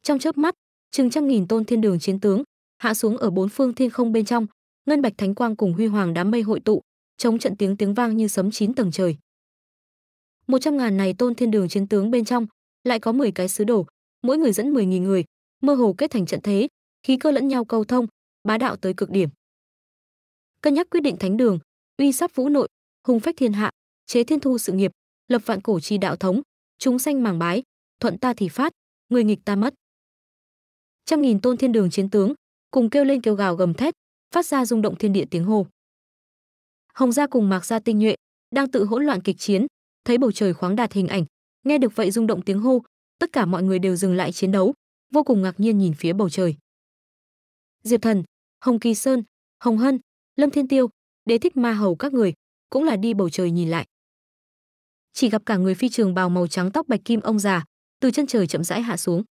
Trong chớp mắt, chừng trăm nghìn tôn thiên đường chiến tướng hạ xuống ở bốn phương thiên không bên trong, ngân bạch thánh quang cùng huy hoàng đám mây hội tụ, chống trận tiếng tiếng vang như sấm chín tầng trời một trăm ngàn này tôn thiên đường chiến tướng bên trong lại có 10 cái sứ đồ mỗi người dẫn 10.000 người mơ hồ kết thành trận thế khí cơ lẫn nhau cầu thông bá đạo tới cực điểm cân nhắc quyết định thánh đường uy sắp vũ nội hùng phách thiên hạ chế thiên thu sự nghiệp lập vạn cổ chi đạo thống chúng sanh màng bái thuận ta thì phát người nghịch ta mất trăm nghìn tôn thiên đường chiến tướng cùng kêu lên kêu gào gầm thét phát ra rung động thiên địa tiếng hô hồ. hồng gia cùng mạc gia tinh nhuệ đang tự hỗn loạn kịch chiến thấy bầu trời khoáng đạt hình ảnh, nghe được vậy rung động tiếng hô, tất cả mọi người đều dừng lại chiến đấu, vô cùng ngạc nhiên nhìn phía bầu trời. Diệp Thần, Hồng Kỳ Sơn, Hồng Hân, Lâm Thiên Tiêu, Đế Thích Ma Hầu các người cũng là đi bầu trời nhìn lại. Chỉ gặp cả người phi trường bào màu trắng tóc bạch kim ông già, từ chân trời chậm rãi hạ xuống.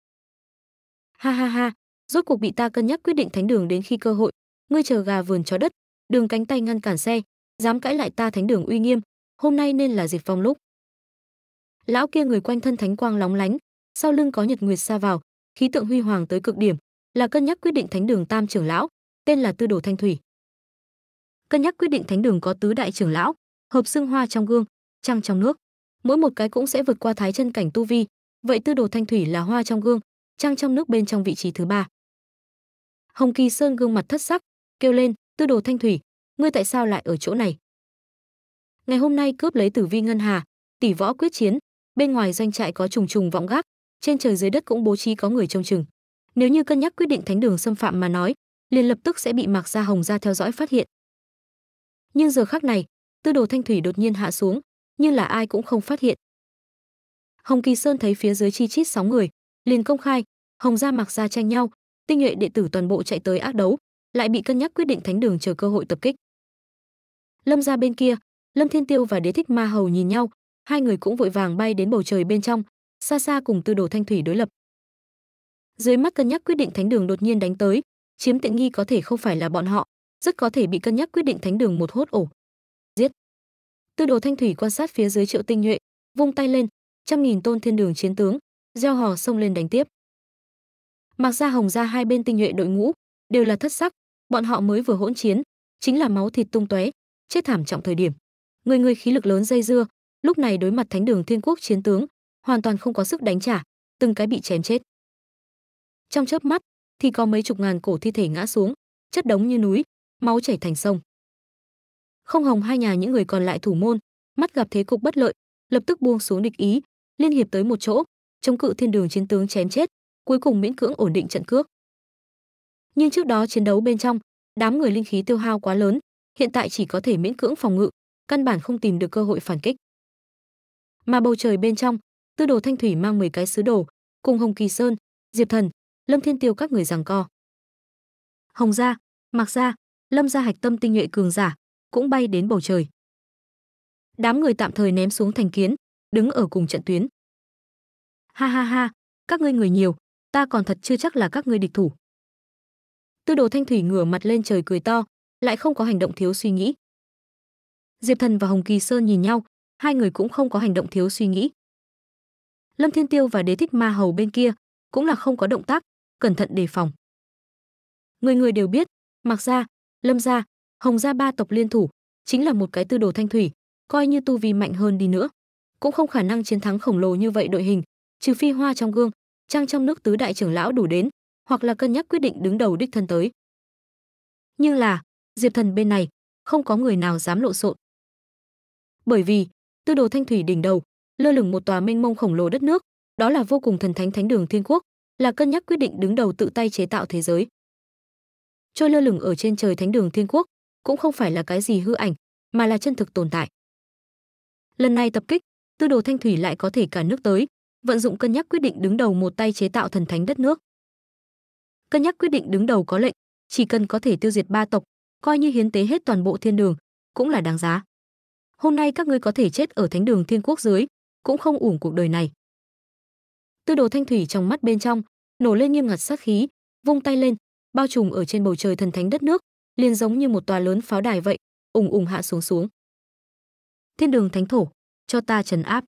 Ha ha ha, rốt cuộc bị ta cân nhắc quyết định thánh đường đến khi cơ hội, ngươi chờ gà vườn chó đất, đường cánh tay ngăn cản xe, dám cãi lại ta thánh đường uy nghiêm, hôm nay nên là dịp vong lúc. Lão kia người quanh thân thánh quang lóng lánh, sau lưng có nhật nguyệt xa vào, khí tượng huy hoàng tới cực điểm, là cân nhắc quyết định thánh đường tam trưởng lão, tên là Tư Đồ Thanh Thủy. Cân nhắc quyết định thánh đường có tứ đại trưởng lão, hợp xương hoa trong gương, trăng trong nước, mỗi một cái cũng sẽ vượt qua thái chân cảnh tu vi, vậy Tư Đồ Thanh Thủy là hoa trong gương, trăng trong nước bên trong vị trí thứ ba. Hồng Kỳ Sơn gương mặt thất sắc, kêu lên, "Tư Đồ Thanh Thủy, ngươi tại sao lại ở chỗ này?" Ngày hôm nay cướp lấy Tử Vi Ngân Hà, tỷ võ quyết chiến, bên ngoài doanh trại có trùng trùng vọng gác, trên trời dưới đất cũng bố trí có người trông chừng. Nếu như cân nhắc quyết định thánh đường xâm phạm mà nói, liền lập tức sẽ bị Mạc Gia Hồng ra theo dõi phát hiện. Nhưng giờ khắc này, tư đồ Thanh Thủy đột nhiên hạ xuống, như là ai cũng không phát hiện. Hồng Kỳ Sơn thấy phía dưới chi chít sáu người, liền công khai, Hồng gia Mạc gia tranh nhau, tinh nhuệ đệ tử toàn bộ chạy tới ác đấu, lại bị cân nhắc quyết định thánh đường chờ cơ hội tập kích. Lâm gia bên kia, Lâm Thiên Tiêu và Đế Thích Ma Hầu nhìn nhau, hai người cũng vội vàng bay đến bầu trời bên trong, xa xa cùng Tư Đồ Thanh Thủy đối lập. Dưới mắt cân nhắc quyết định thánh đường đột nhiên đánh tới, chiếm tiện nghi có thể không phải là bọn họ, rất có thể bị cân nhắc quyết định thánh đường một hốt ổ. Giết. Tư Đồ Thanh Thủy quan sát phía dưới Triệu Tinh nhuệ, vung tay lên, trăm nghìn tôn thiên đường chiến tướng, gieo hò xông lên đánh tiếp. Mặc ra hồng ra hai bên tinh nhuệ đội ngũ, đều là thất sắc, bọn họ mới vừa hỗn chiến, chính là máu thịt tung tóe, chết thảm trọng thời điểm người người khí lực lớn dây dưa lúc này đối mặt thánh đường thiên quốc chiến tướng hoàn toàn không có sức đánh trả từng cái bị chém chết trong chớp mắt thì có mấy chục ngàn cổ thi thể ngã xuống chất đống như núi máu chảy thành sông không hồng hai nhà những người còn lại thủ môn mắt gặp thế cục bất lợi lập tức buông xuống địch ý liên hiệp tới một chỗ chống cự thiên đường chiến tướng chém chết cuối cùng miễn cưỡng ổn định trận cước nhưng trước đó chiến đấu bên trong đám người linh khí tiêu hao quá lớn hiện tại chỉ có thể miễn cưỡng phòng ngự căn bản không tìm được cơ hội phản kích. Mà bầu trời bên trong, Tư đồ Thanh Thủy mang 10 cái sứ đồ, cùng Hồng Kỳ Sơn, Diệp Thần, Lâm Thiên Tiêu các người giằng co. Hồng gia, Mạc gia, Lâm gia hạch tâm tinh nhuệ cường giả cũng bay đến bầu trời. Đám người tạm thời ném xuống thành kiến, đứng ở cùng trận tuyến. Ha ha ha, các ngươi người nhiều, ta còn thật chưa chắc là các ngươi địch thủ. Tư đồ Thanh Thủy ngửa mặt lên trời cười to, lại không có hành động thiếu suy nghĩ. Diệp Thần và Hồng Kỳ Sơn nhìn nhau, hai người cũng không có hành động thiếu suy nghĩ. Lâm Thiên Tiêu và Đế Thích Ma Hầu bên kia cũng là không có động tác, cẩn thận đề phòng. Người người đều biết, Mạc gia, Lâm gia, Hồng gia ba tộc liên thủ, chính là một cái tư đồ thanh thủy, coi như tu vi mạnh hơn đi nữa, cũng không khả năng chiến thắng khổng lồ như vậy đội hình, trừ phi hoa trong gương, trang trong nước tứ đại trưởng lão đủ đến, hoặc là cân nhắc quyết định đứng đầu đích thân tới. Nhưng là, Diệp Thần bên này, không có người nào dám lộn xộn bởi vì tư đồ thanh thủy đỉnh đầu lơ lửng một tòa mênh mông khổng lồ đất nước đó là vô cùng thần thánh thánh đường thiên quốc là cân nhắc quyết định đứng đầu tự tay chế tạo thế giới trôi lơ lửng ở trên trời thánh đường thiên quốc cũng không phải là cái gì hư ảnh mà là chân thực tồn tại lần này tập kích tư đồ thanh thủy lại có thể cả nước tới vận dụng cân nhắc quyết định đứng đầu một tay chế tạo thần thánh đất nước cân nhắc quyết định đứng đầu có lệnh chỉ cần có thể tiêu diệt ba tộc coi như hiến tế hết toàn bộ thiên đường cũng là đáng giá hôm nay các ngươi có thể chết ở thánh đường thiên quốc dưới, cũng không uổng cuộc đời này. Tư đồ thanh thủy trong mắt bên trong, nổ lên nghiêm ngặt sát khí, vung tay lên, bao trùm ở trên bầu trời thần thánh đất nước, liền giống như một tòa lớn pháo đài vậy, ùng ùng hạ xuống xuống. Thiên đường thánh thổ, cho ta trấn áp.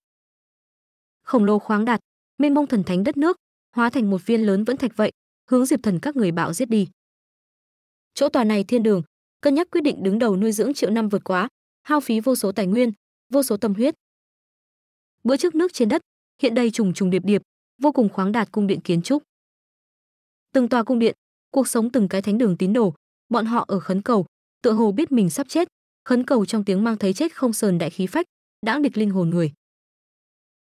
Khổng lồ khoáng đạt, mênh mông thần thánh đất nước, hóa thành một viên lớn vẫn thạch vậy, hướng Diệp Thần các người bạo giết đi. Chỗ tòa này thiên đường, cân nhắc quyết định đứng đầu nuôi dưỡng triệu năm vượt quá, hao phí vô số tài nguyên, vô số tâm huyết. Bữa trước nước trên đất, hiện đây trùng trùng điệp điệp, vô cùng khoáng đạt cung điện kiến trúc. Từng tòa cung điện, cuộc sống từng cái thánh đường tín đồ, bọn họ ở khấn cầu, tựa hồ biết mình sắp chết, khấn cầu trong tiếng mang thấy chết không sờn đại khí phách, đãng địch linh hồn người.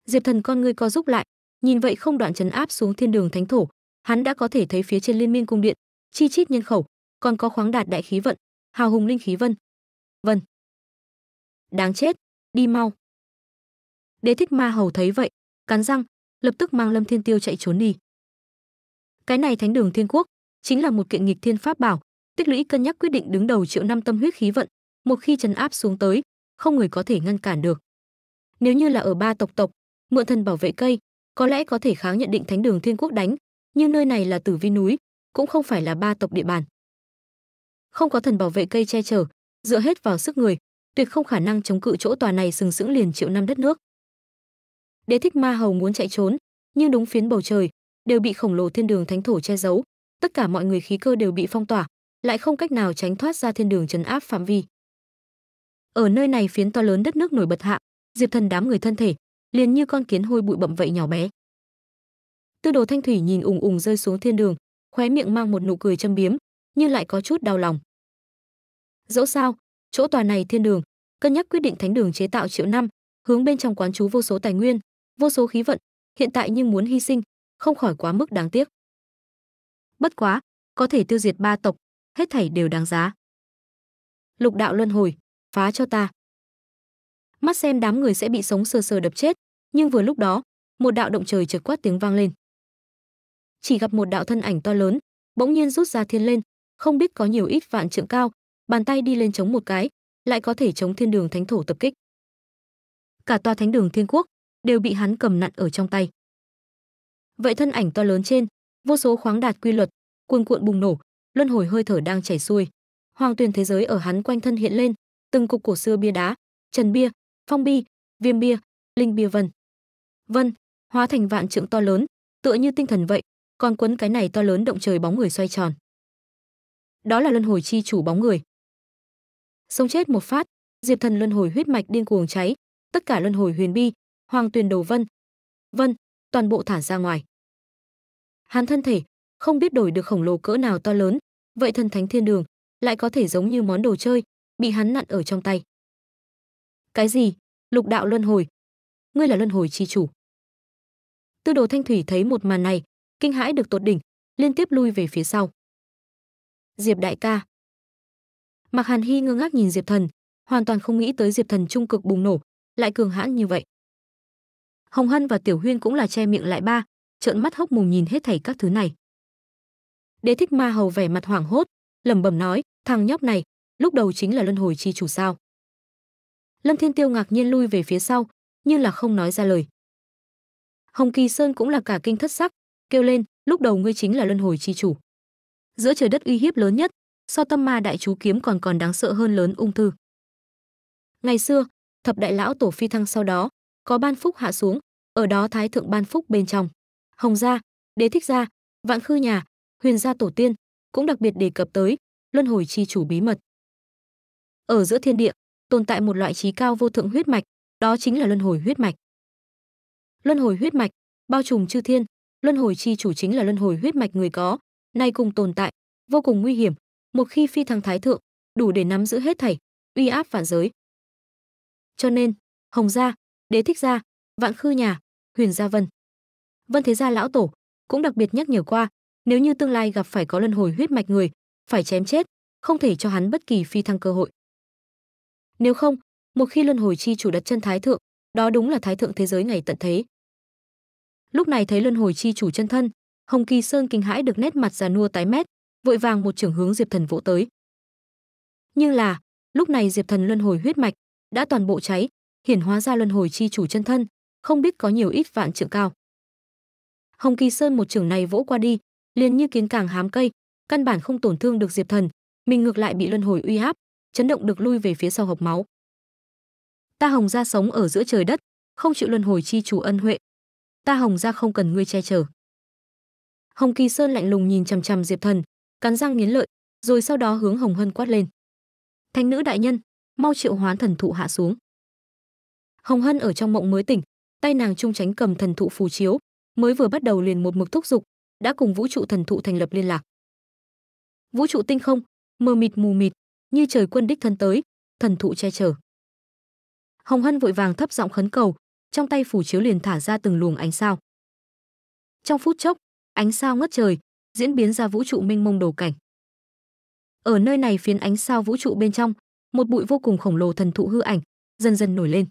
Diệp Thần con ngươi co rúc lại, nhìn vậy không đoạn chấn áp xuống thiên đường thánh thổ, hắn đã có thể thấy phía trên liên miên cung điện, chi chít nhân khẩu, còn có khoáng đạt đại khí vận, hào hùng linh khí vân. Vân. Đáng chết, đi mau. Đế thích ma hầu thấy vậy, cắn răng, lập tức mang Lâm Thiên Tiêu chạy trốn đi. Cái này Thánh Đường Thiên Quốc chính là một kiện nghịch thiên pháp bảo, tích lũy cân nhắc quyết định đứng đầu triệu năm tâm huyết khí vận, một khi trấn áp xuống tới, không người có thể ngăn cản được. Nếu như là ở ba tộc tộc, mượn thần bảo vệ cây, có lẽ có thể kháng nhận định Thánh Đường Thiên Quốc đánh, nhưng nơi này là Tử Vi núi, cũng không phải là ba tộc địa bàn. Không có thần bảo vệ cây che chở, dựa hết vào sức người, tuyệt không khả năng chống cự chỗ tòa này sừng sững liền triệu năm đất nước. Đế thích ma hầu muốn chạy trốn, nhưng đúng phiến bầu trời đều bị khổng lồ thiên đường thánh thổ che giấu, tất cả mọi người khí cơ đều bị phong tỏa, lại không cách nào tránh thoát ra thiên đường trấn áp phạm vi. Ở nơi này phiến to lớn đất nước nổi bật hạ, Diệp Thần đám người thân thể liền như con kiến hôi bụi bậm vậy nhỏ bé. Tư đồ Thanh Thủy nhìn ùng ùng rơi xuống thiên đường, khóe miệng mang một nụ cười châm biếm, nhưng lại có chút đau lòng. Dẫu sao, chỗ tòa này thiên đường cân nhắc quyết định thánh đường chế tạo triệu năm hướng bên trong quán chú vô số tài nguyên vô số khí vận hiện tại nhưng muốn hy sinh không khỏi quá mức đáng tiếc bất quá có thể tiêu diệt ba tộc hết thảy đều đáng giá lục đạo luân hồi phá cho ta mắt xem đám người sẽ bị sống sờ sờ đập chết nhưng vừa lúc đó một đạo động trời chợt quát tiếng vang lên chỉ gặp một đạo thân ảnh to lớn bỗng nhiên rút ra thiên lên không biết có nhiều ít vạn trượng cao bàn tay đi lên chống một cái, lại có thể chống thiên đường thánh thổ tập kích. Cả tòa thánh đường thiên quốc đều bị hắn cầm nặn ở trong tay. Vậy thân ảnh to lớn trên, vô số khoáng đạt quy luật, cuồn cuộn bùng nổ, luân hồi hơi thở đang chảy xuôi. Hoàng tuyền thế giới ở hắn quanh thân hiện lên, từng cục cổ xưa bia đá, trần bia, phong bi, viêm bia, linh bia vân. Vân, hóa thành vạn trượng to lớn, tựa như tinh thần vậy, còn quấn cái này to lớn động trời bóng người xoay tròn. Đó là luân hồi chi chủ bóng người, sống chết một phát diệp thần luân hồi huyết mạch điên cuồng cháy tất cả luân hồi huyền bi hoàng tuyền đầu vân vân toàn bộ thả ra ngoài hắn thân thể không biết đổi được khổng lồ cỡ nào to lớn vậy thần thánh thiên đường lại có thể giống như món đồ chơi bị hắn nặn ở trong tay cái gì lục đạo luân hồi ngươi là luân hồi chi chủ tư đồ thanh thủy thấy một màn này kinh hãi được tột đỉnh liên tiếp lui về phía sau diệp đại ca Mạc Hàn Hy ngơ ngác nhìn Diệp Thần, hoàn toàn không nghĩ tới Diệp Thần trung cực bùng nổ, lại cường hãn như vậy. Hồng Hân và Tiểu Huyên cũng là che miệng lại ba, trợn mắt hốc mù nhìn hết thảy các thứ này. Đế thích ma hầu vẻ mặt hoảng hốt, lẩm bẩm nói, thằng nhóc này, lúc đầu chính là luân hồi chi chủ sao? Lâm Thiên Tiêu ngạc nhiên lui về phía sau, như là không nói ra lời. Hồng Kỳ Sơn cũng là cả kinh thất sắc, kêu lên, lúc đầu ngươi chính là luân hồi chi chủ. Giữa trời đất uy hiếp lớn nhất, so tâm ma đại chú kiếm còn còn đáng sợ hơn lớn ung thư. Ngày xưa, thập đại lão tổ phi thăng sau đó, có ban phúc hạ xuống, ở đó thái thượng ban phúc bên trong. Hồng gia, đế thích gia, vạn khư nhà, huyền gia tổ tiên, cũng đặc biệt đề cập tới, luân hồi chi chủ bí mật. Ở giữa thiên địa, tồn tại một loại trí cao vô thượng huyết mạch, đó chính là luân hồi huyết mạch. Luân hồi huyết mạch, bao trùm chư thiên, luân hồi chi chủ chính là luân hồi huyết mạch người có, nay cùng tồn tại, vô cùng nguy hiểm, một khi phi thăng thái thượng, đủ để nắm giữ hết thảy, uy áp vạn giới. Cho nên, Hồng gia, Đế thích gia, Vạn Khư nhà, Huyền gia Vân. Vân Thế gia lão tổ cũng đặc biệt nhắc nhở qua, nếu như tương lai gặp phải có luân hồi huyết mạch người, phải chém chết, không thể cho hắn bất kỳ phi thăng cơ hội. Nếu không, một khi luân hồi chi chủ đặt chân thái thượng, đó đúng là thái thượng thế giới ngày tận thế. Lúc này thấy luân hồi chi chủ chân thân, Hồng Kỳ Sơn kinh hãi được nét mặt già nua tái mét, vội vàng một trường hướng Diệp Thần vỗ tới. Nhưng là, lúc này Diệp Thần luân hồi huyết mạch đã toàn bộ cháy, hiển hóa ra luân hồi chi chủ chân thân, không biết có nhiều ít vạn trượng cao. Hồng Kỳ Sơn một trường này vỗ qua đi, liền như kiến càng hám cây, căn bản không tổn thương được Diệp Thần, mình ngược lại bị luân hồi uy áp, chấn động được lui về phía sau hộc máu. Ta Hồng gia sống ở giữa trời đất, không chịu luân hồi chi chủ ân huệ. Ta Hồng gia không cần ngươi che chở. Hồng Kỳ Sơn lạnh lùng nhìn chằm chằm Diệp Thần, cắn răng nghiến lợi, rồi sau đó hướng Hồng Hân quát lên. Thánh nữ đại nhân, mau triệu hoán thần thụ hạ xuống. Hồng Hân ở trong mộng mới tỉnh, tay nàng trung tránh cầm thần thụ phù chiếu, mới vừa bắt đầu liền một mực thúc dục, đã cùng vũ trụ thần thụ thành lập liên lạc. Vũ trụ tinh không, mờ mịt mù mịt, như trời quân đích thân tới, thần thụ che chở. Hồng Hân vội vàng thấp giọng khấn cầu, trong tay phù chiếu liền thả ra từng luồng ánh sao. Trong phút chốc, ánh sao ngất trời, diễn biến ra vũ trụ mênh mông đồ cảnh. Ở nơi này phiến ánh sao vũ trụ bên trong, một bụi vô cùng khổng lồ thần thụ hư ảnh dần dần nổi lên.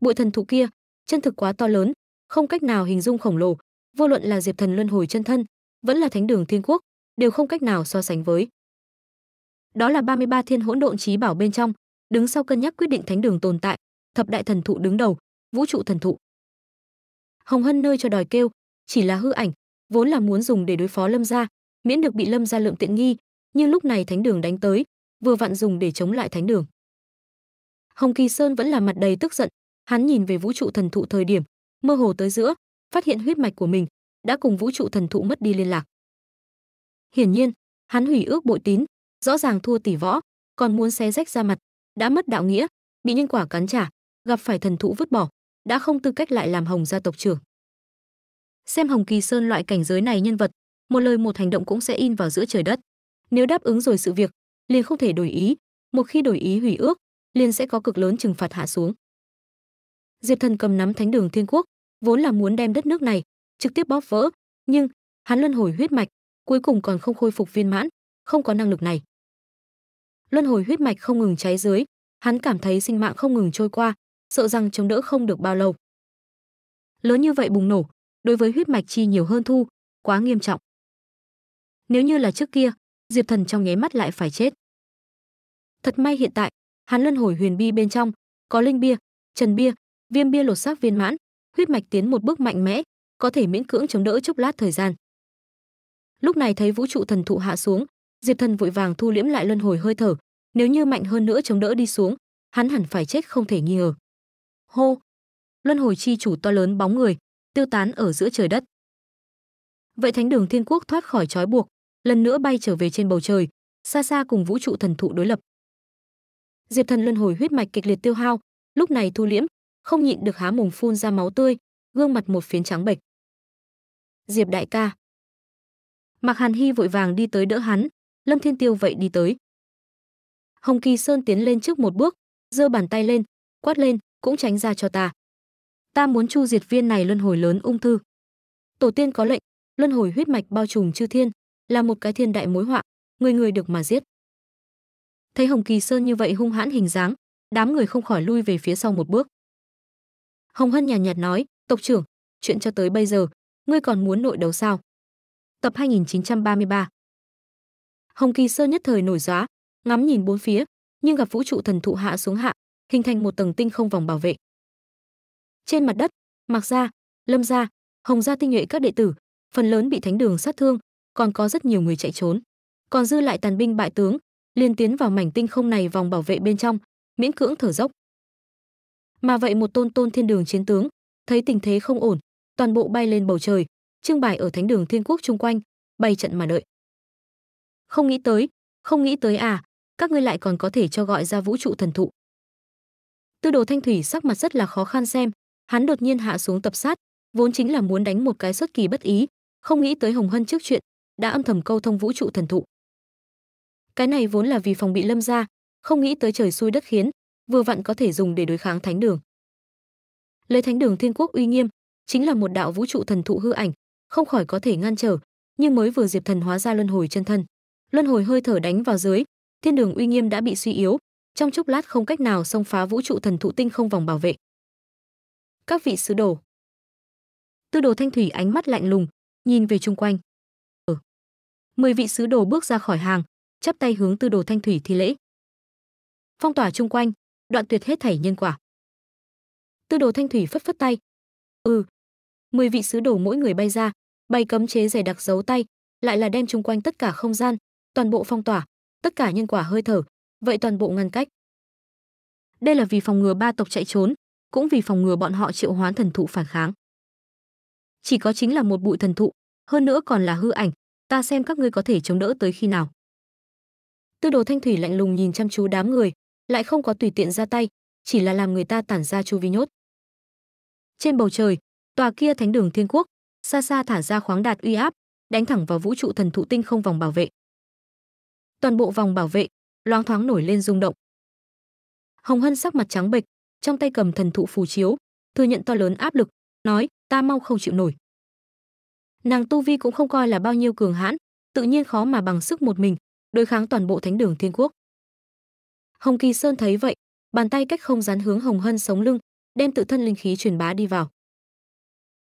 Bụi thần thụ kia, chân thực quá to lớn, không cách nào hình dung khổng lồ, vô luận là Diệp Thần Luân hồi chân thân, vẫn là Thánh Đường Thiên Quốc, đều không cách nào so sánh với. Đó là 33 thiên hỗn độn trí bảo bên trong, đứng sau cân nhắc quyết định Thánh Đường tồn tại, thập đại thần thụ đứng đầu, vũ trụ thần thụ. Hồng Hân nơi cho đòi kêu, chỉ là hư ảnh, vốn là muốn dùng để đối phó Lâm gia, miễn được bị Lâm gia lượm tiện nghi, nhưng lúc này Thánh Đường đánh tới, vừa vặn dùng để chống lại Thánh Đường. Hồng Kỳ Sơn vẫn là mặt đầy tức giận, hắn nhìn về vũ trụ thần thụ thời điểm, mơ hồ tới giữa, phát hiện huyết mạch của mình đã cùng vũ trụ thần thụ mất đi liên lạc. Hiển nhiên, hắn hủy ước bội tín, rõ ràng thua tỷ võ, còn muốn xé rách ra mặt, đã mất đạo nghĩa, bị nhân quả cắn trả, gặp phải thần thụ vứt bỏ, đã không tư cách lại làm Hồng gia tộc trưởng xem hồng kỳ sơn loại cảnh giới này nhân vật một lời một hành động cũng sẽ in vào giữa trời đất nếu đáp ứng rồi sự việc liền không thể đổi ý một khi đổi ý hủy ước liền sẽ có cực lớn trừng phạt hạ xuống diệp thần cầm nắm thánh đường thiên quốc vốn là muốn đem đất nước này trực tiếp bóp vỡ nhưng hắn luân hồi huyết mạch cuối cùng còn không khôi phục viên mãn không có năng lực này luân hồi huyết mạch không ngừng cháy dưới hắn cảm thấy sinh mạng không ngừng trôi qua sợ rằng chống đỡ không được bao lâu lớn như vậy bùng nổ đối với huyết mạch chi nhiều hơn thu, quá nghiêm trọng. Nếu như là trước kia, Diệp Thần trong nháy mắt lại phải chết. Thật may hiện tại, hắn luân hồi huyền bi bên trong có linh bia, trần bia, viêm bia lột xác viên mãn, huyết mạch tiến một bước mạnh mẽ, có thể miễn cưỡng chống đỡ chốc lát thời gian. Lúc này thấy vũ trụ thần thụ hạ xuống, Diệp Thần vội vàng thu liễm lại luân hồi hơi thở, nếu như mạnh hơn nữa chống đỡ đi xuống, hắn hẳn phải chết không thể nghi ngờ. Hô! Luân hồi chi chủ to lớn bóng người, tiêu tán ở giữa trời đất. Vậy thánh đường thiên quốc thoát khỏi trói buộc, lần nữa bay trở về trên bầu trời, xa xa cùng vũ trụ thần thụ đối lập. Diệp Thần luân hồi huyết mạch kịch liệt tiêu hao, lúc này thu liễm, không nhịn được há mồm phun ra máu tươi, gương mặt một phiến trắng bệch. Diệp đại ca. Mạc Hàn Hy vội vàng đi tới đỡ hắn, Lâm Thiên Tiêu vậy đi tới. Hồng Kỳ Sơn tiến lên trước một bước, giơ bàn tay lên, quát lên, cũng tránh ra cho ta ta muốn chu diệt viên này luân hồi lớn ung thư. Tổ tiên có lệnh, luân hồi huyết mạch bao trùm chư thiên, là một cái thiên đại mối họa, người người được mà giết. Thấy Hồng Kỳ Sơn như vậy hung hãn hình dáng, đám người không khỏi lui về phía sau một bước. Hồng Hân nhàn nhạt, nhạt nói, "Tộc trưởng, chuyện cho tới bây giờ, ngươi còn muốn nội đấu sao?" Tập 2933. Hồng Kỳ Sơn nhất thời nổi gió, ngắm nhìn bốn phía, nhưng gặp vũ trụ thần thụ hạ xuống hạ, hình thành một tầng tinh không vòng bảo vệ trên mặt đất mặc gia lâm gia hồng gia tinh nhuệ các đệ tử phần lớn bị thánh đường sát thương còn có rất nhiều người chạy trốn còn dư lại tàn binh bại tướng liên tiến vào mảnh tinh không này vòng bảo vệ bên trong miễn cưỡng thở dốc mà vậy một tôn tôn thiên đường chiến tướng thấy tình thế không ổn toàn bộ bay lên bầu trời trưng bày ở thánh đường thiên quốc chung quanh bay trận mà đợi không nghĩ tới không nghĩ tới à các ngươi lại còn có thể cho gọi ra vũ trụ thần thụ tư đồ thanh thủy sắc mặt rất là khó khăn xem hắn đột nhiên hạ xuống tập sát vốn chính là muốn đánh một cái xuất kỳ bất ý không nghĩ tới hồng hân trước chuyện đã âm thầm câu thông vũ trụ thần thụ cái này vốn là vì phòng bị lâm ra không nghĩ tới trời xui đất khiến vừa vặn có thể dùng để đối kháng thánh đường lấy thánh đường thiên quốc uy nghiêm chính là một đạo vũ trụ thần thụ hư ảnh không khỏi có thể ngăn trở nhưng mới vừa diệp thần hóa ra luân hồi chân thân luân hồi hơi thở đánh vào dưới thiên đường uy nghiêm đã bị suy yếu trong chốc lát không cách nào xông phá vũ trụ thần thụ tinh không vòng bảo vệ các vị sứ đồ. Tư đồ Thanh Thủy ánh mắt lạnh lùng, nhìn về chung quanh. Ở. Ờ, mười vị sứ đồ bước ra khỏi hàng, chắp tay hướng Tư đồ Thanh Thủy thi lễ. Phong tỏa chung quanh, đoạn tuyệt hết thảy nhân quả. Tư đồ Thanh Thủy phất phất tay. Ừ. Mười vị sứ đồ mỗi người bay ra, bay cấm chế dày đặc giấu tay, lại là đem chung quanh tất cả không gian, toàn bộ phong tỏa, tất cả nhân quả hơi thở, vậy toàn bộ ngăn cách. Đây là vì phòng ngừa ba tộc chạy trốn, cũng vì phòng ngừa bọn họ triệu hoán thần thụ phản kháng. Chỉ có chính là một bụi thần thụ, hơn nữa còn là hư ảnh, ta xem các ngươi có thể chống đỡ tới khi nào. Tư đồ Thanh Thủy lạnh lùng nhìn chăm chú đám người, lại không có tùy tiện ra tay, chỉ là làm người ta tản ra chu vi nhốt. Trên bầu trời, tòa kia thánh đường thiên quốc, xa xa thả ra khoáng đạt uy áp, đánh thẳng vào vũ trụ thần thụ tinh không vòng bảo vệ. Toàn bộ vòng bảo vệ loáng thoáng nổi lên rung động. Hồng Hân sắc mặt trắng bệch, trong tay cầm thần thụ phù chiếu, thừa nhận to lớn áp lực, nói: "Ta mau không chịu nổi." Nàng tu vi cũng không coi là bao nhiêu cường hãn, tự nhiên khó mà bằng sức một mình đối kháng toàn bộ thánh đường thiên quốc. Hồng Kỳ Sơn thấy vậy, bàn tay cách không dán hướng Hồng Hân sống lưng, đem tự thân linh khí truyền bá đi vào.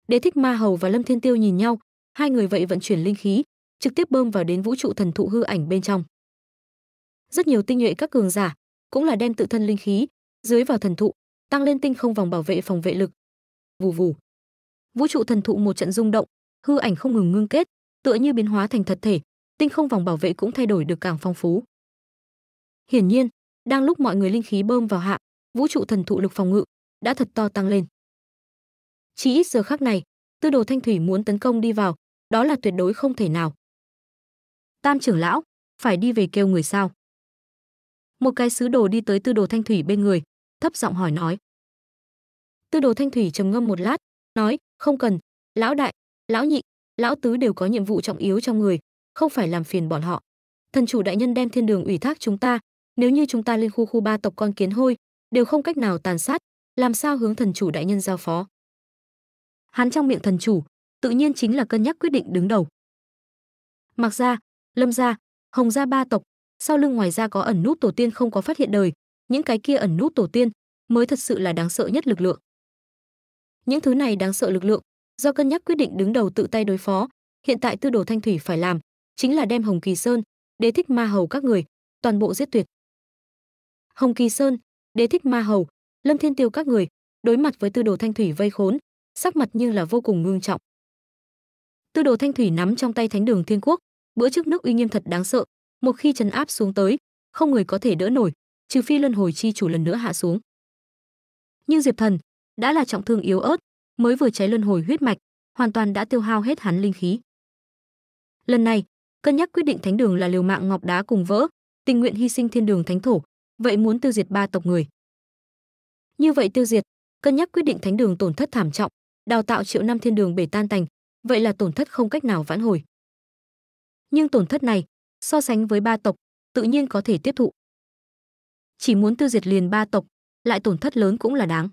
Đế Thích Ma Hầu và Lâm Thiên Tiêu nhìn nhau, hai người vậy vận chuyển linh khí, trực tiếp bơm vào đến vũ trụ thần thụ hư ảnh bên trong. Rất nhiều tinh nhuệ các cường giả cũng là đem tự thân linh khí dưới vào thần thụ, tăng lên tinh không vòng bảo vệ phòng vệ lực. Vù vù. Vũ trụ thần thụ một trận rung động, hư ảnh không ngừng ngưng kết, tựa như biến hóa thành thật thể, tinh không vòng bảo vệ cũng thay đổi được càng phong phú. Hiển nhiên, đang lúc mọi người linh khí bơm vào hạ, vũ trụ thần thụ lực phòng ngự đã thật to tăng lên. Chỉ ít giờ khắc này, tư đồ thanh thủy muốn tấn công đi vào, đó là tuyệt đối không thể nào. Tam trưởng lão, phải đi về kêu người sao? Một cái sứ đồ đi tới tư đồ thanh thủy bên người, thấp giọng hỏi nói. Tư đồ Thanh Thủy trầm ngâm một lát, nói, không cần, lão đại, lão nhị, lão tứ đều có nhiệm vụ trọng yếu trong người, không phải làm phiền bọn họ. Thần chủ đại nhân đem thiên đường ủy thác chúng ta, nếu như chúng ta lên khu khu ba tộc con kiến hôi, đều không cách nào tàn sát, làm sao hướng thần chủ đại nhân giao phó. Hắn trong miệng thần chủ, tự nhiên chính là cân nhắc quyết định đứng đầu. Mặc ra, Lâm gia, Hồng gia ba tộc, sau lưng ngoài ra có ẩn nút tổ tiên không có phát hiện đời, những cái kia ẩn núp tổ tiên mới thật sự là đáng sợ nhất lực lượng. Những thứ này đáng sợ lực lượng, do cân nhắc quyết định đứng đầu tự tay đối phó, hiện tại Tư Đồ Thanh Thủy phải làm chính là đem Hồng Kỳ Sơn, Đế Thích Ma Hầu các người toàn bộ giết tuyệt. Hồng Kỳ Sơn, Đế Thích Ma Hầu, Lâm Thiên Tiêu các người đối mặt với Tư Đồ Thanh Thủy vây khốn, sắc mặt nhưng là vô cùng ngương trọng. Tư Đồ Thanh Thủy nắm trong tay Thánh Đường Thiên Quốc, bữa trước nước uy nghiêm thật đáng sợ, một khi trấn áp xuống tới, không người có thể đỡ nổi, trừ phi luân hồi chi chủ lần nữa hạ xuống. Nhưng Diệp Thần đã là trọng thương yếu ớt, mới vừa cháy luân hồi huyết mạch, hoàn toàn đã tiêu hao hết hắn linh khí. Lần này, cân nhắc quyết định thánh đường là liều mạng ngọc đá cùng vỡ, tình nguyện hy sinh thiên đường thánh thổ, vậy muốn tiêu diệt ba tộc người. Như vậy tiêu diệt, cân nhắc quyết định thánh đường tổn thất thảm trọng, đào tạo triệu năm thiên đường bể tan tành, vậy là tổn thất không cách nào vãn hồi. Nhưng tổn thất này, so sánh với ba tộc, tự nhiên có thể tiếp thụ chỉ muốn tiêu diệt liền ba tộc, lại tổn thất lớn cũng là đáng.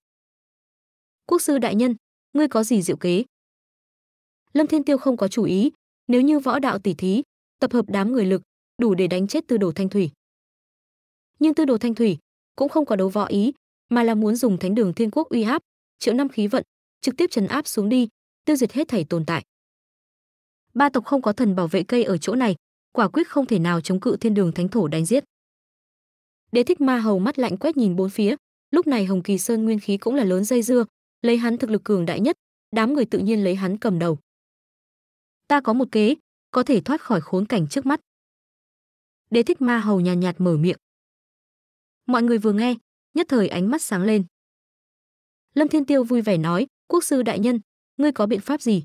Quốc sư đại nhân, ngươi có gì diệu kế? Lâm Thiên Tiêu không có chủ ý, nếu như võ đạo tỷ thí, tập hợp đám người lực, đủ để đánh chết Tư Đồ Thanh Thủy. Nhưng Tư Đồ Thanh Thủy cũng không có đấu võ ý, mà là muốn dùng Thánh Đường Thiên Quốc uy áp, triệu năm khí vận, trực tiếp trấn áp xuống đi, tiêu diệt hết thảy tồn tại. Ba tộc không có thần bảo vệ cây ở chỗ này, quả quyết không thể nào chống cự Thiên Đường Thánh Thổ đánh giết. Đế thích ma hầu mắt lạnh quét nhìn bốn phía, lúc này Hồng Kỳ Sơn nguyên khí cũng là lớn dây dưa, lấy hắn thực lực cường đại nhất, đám người tự nhiên lấy hắn cầm đầu. Ta có một kế, có thể thoát khỏi khốn cảnh trước mắt. Đế thích ma hầu nhàn nhạt, nhạt mở miệng. Mọi người vừa nghe, nhất thời ánh mắt sáng lên. Lâm Thiên Tiêu vui vẻ nói, quốc sư đại nhân, ngươi có biện pháp gì?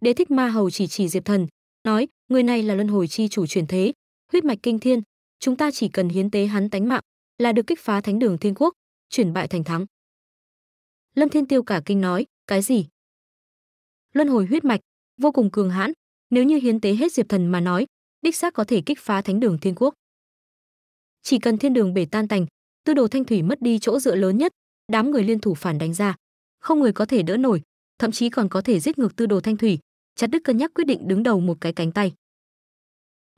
Đế thích ma hầu chỉ chỉ Diệp Thần, nói, người này là luân hồi chi chủ chuyển thế, huyết mạch kinh thiên, chúng ta chỉ cần hiến tế hắn tánh mạng là được kích phá thánh đường thiên quốc, chuyển bại thành thắng. Lâm Thiên Tiêu cả kinh nói, cái gì? Luân hồi huyết mạch, vô cùng cường hãn, nếu như hiến tế hết diệp thần mà nói, đích xác có thể kích phá thánh đường thiên quốc. Chỉ cần thiên đường bể tan tành, tư đồ thanh thủy mất đi chỗ dựa lớn nhất, đám người liên thủ phản đánh ra, không người có thể đỡ nổi, thậm chí còn có thể giết ngược tư đồ thanh thủy, chặt đứt cân nhắc quyết định đứng đầu một cái cánh tay.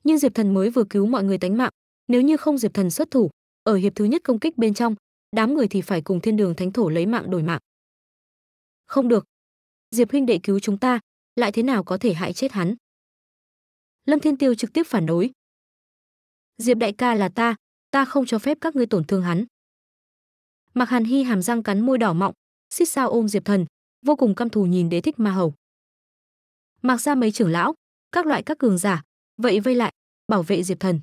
Nhưng Diệp Thần mới vừa cứu mọi người tánh mạng, nếu như không diệp thần xuất thủ ở hiệp thứ nhất công kích bên trong đám người thì phải cùng thiên đường thánh thổ lấy mạng đổi mạng không được diệp huynh đệ cứu chúng ta lại thế nào có thể hại chết hắn lâm thiên tiêu trực tiếp phản đối diệp đại ca là ta ta không cho phép các ngươi tổn thương hắn mặc hàn hy hàm răng cắn môi đỏ mọng xích sao ôm diệp thần vô cùng căm thù nhìn đế thích ma hầu mặc ra mấy trưởng lão các loại các cường giả vậy vây lại bảo vệ diệp thần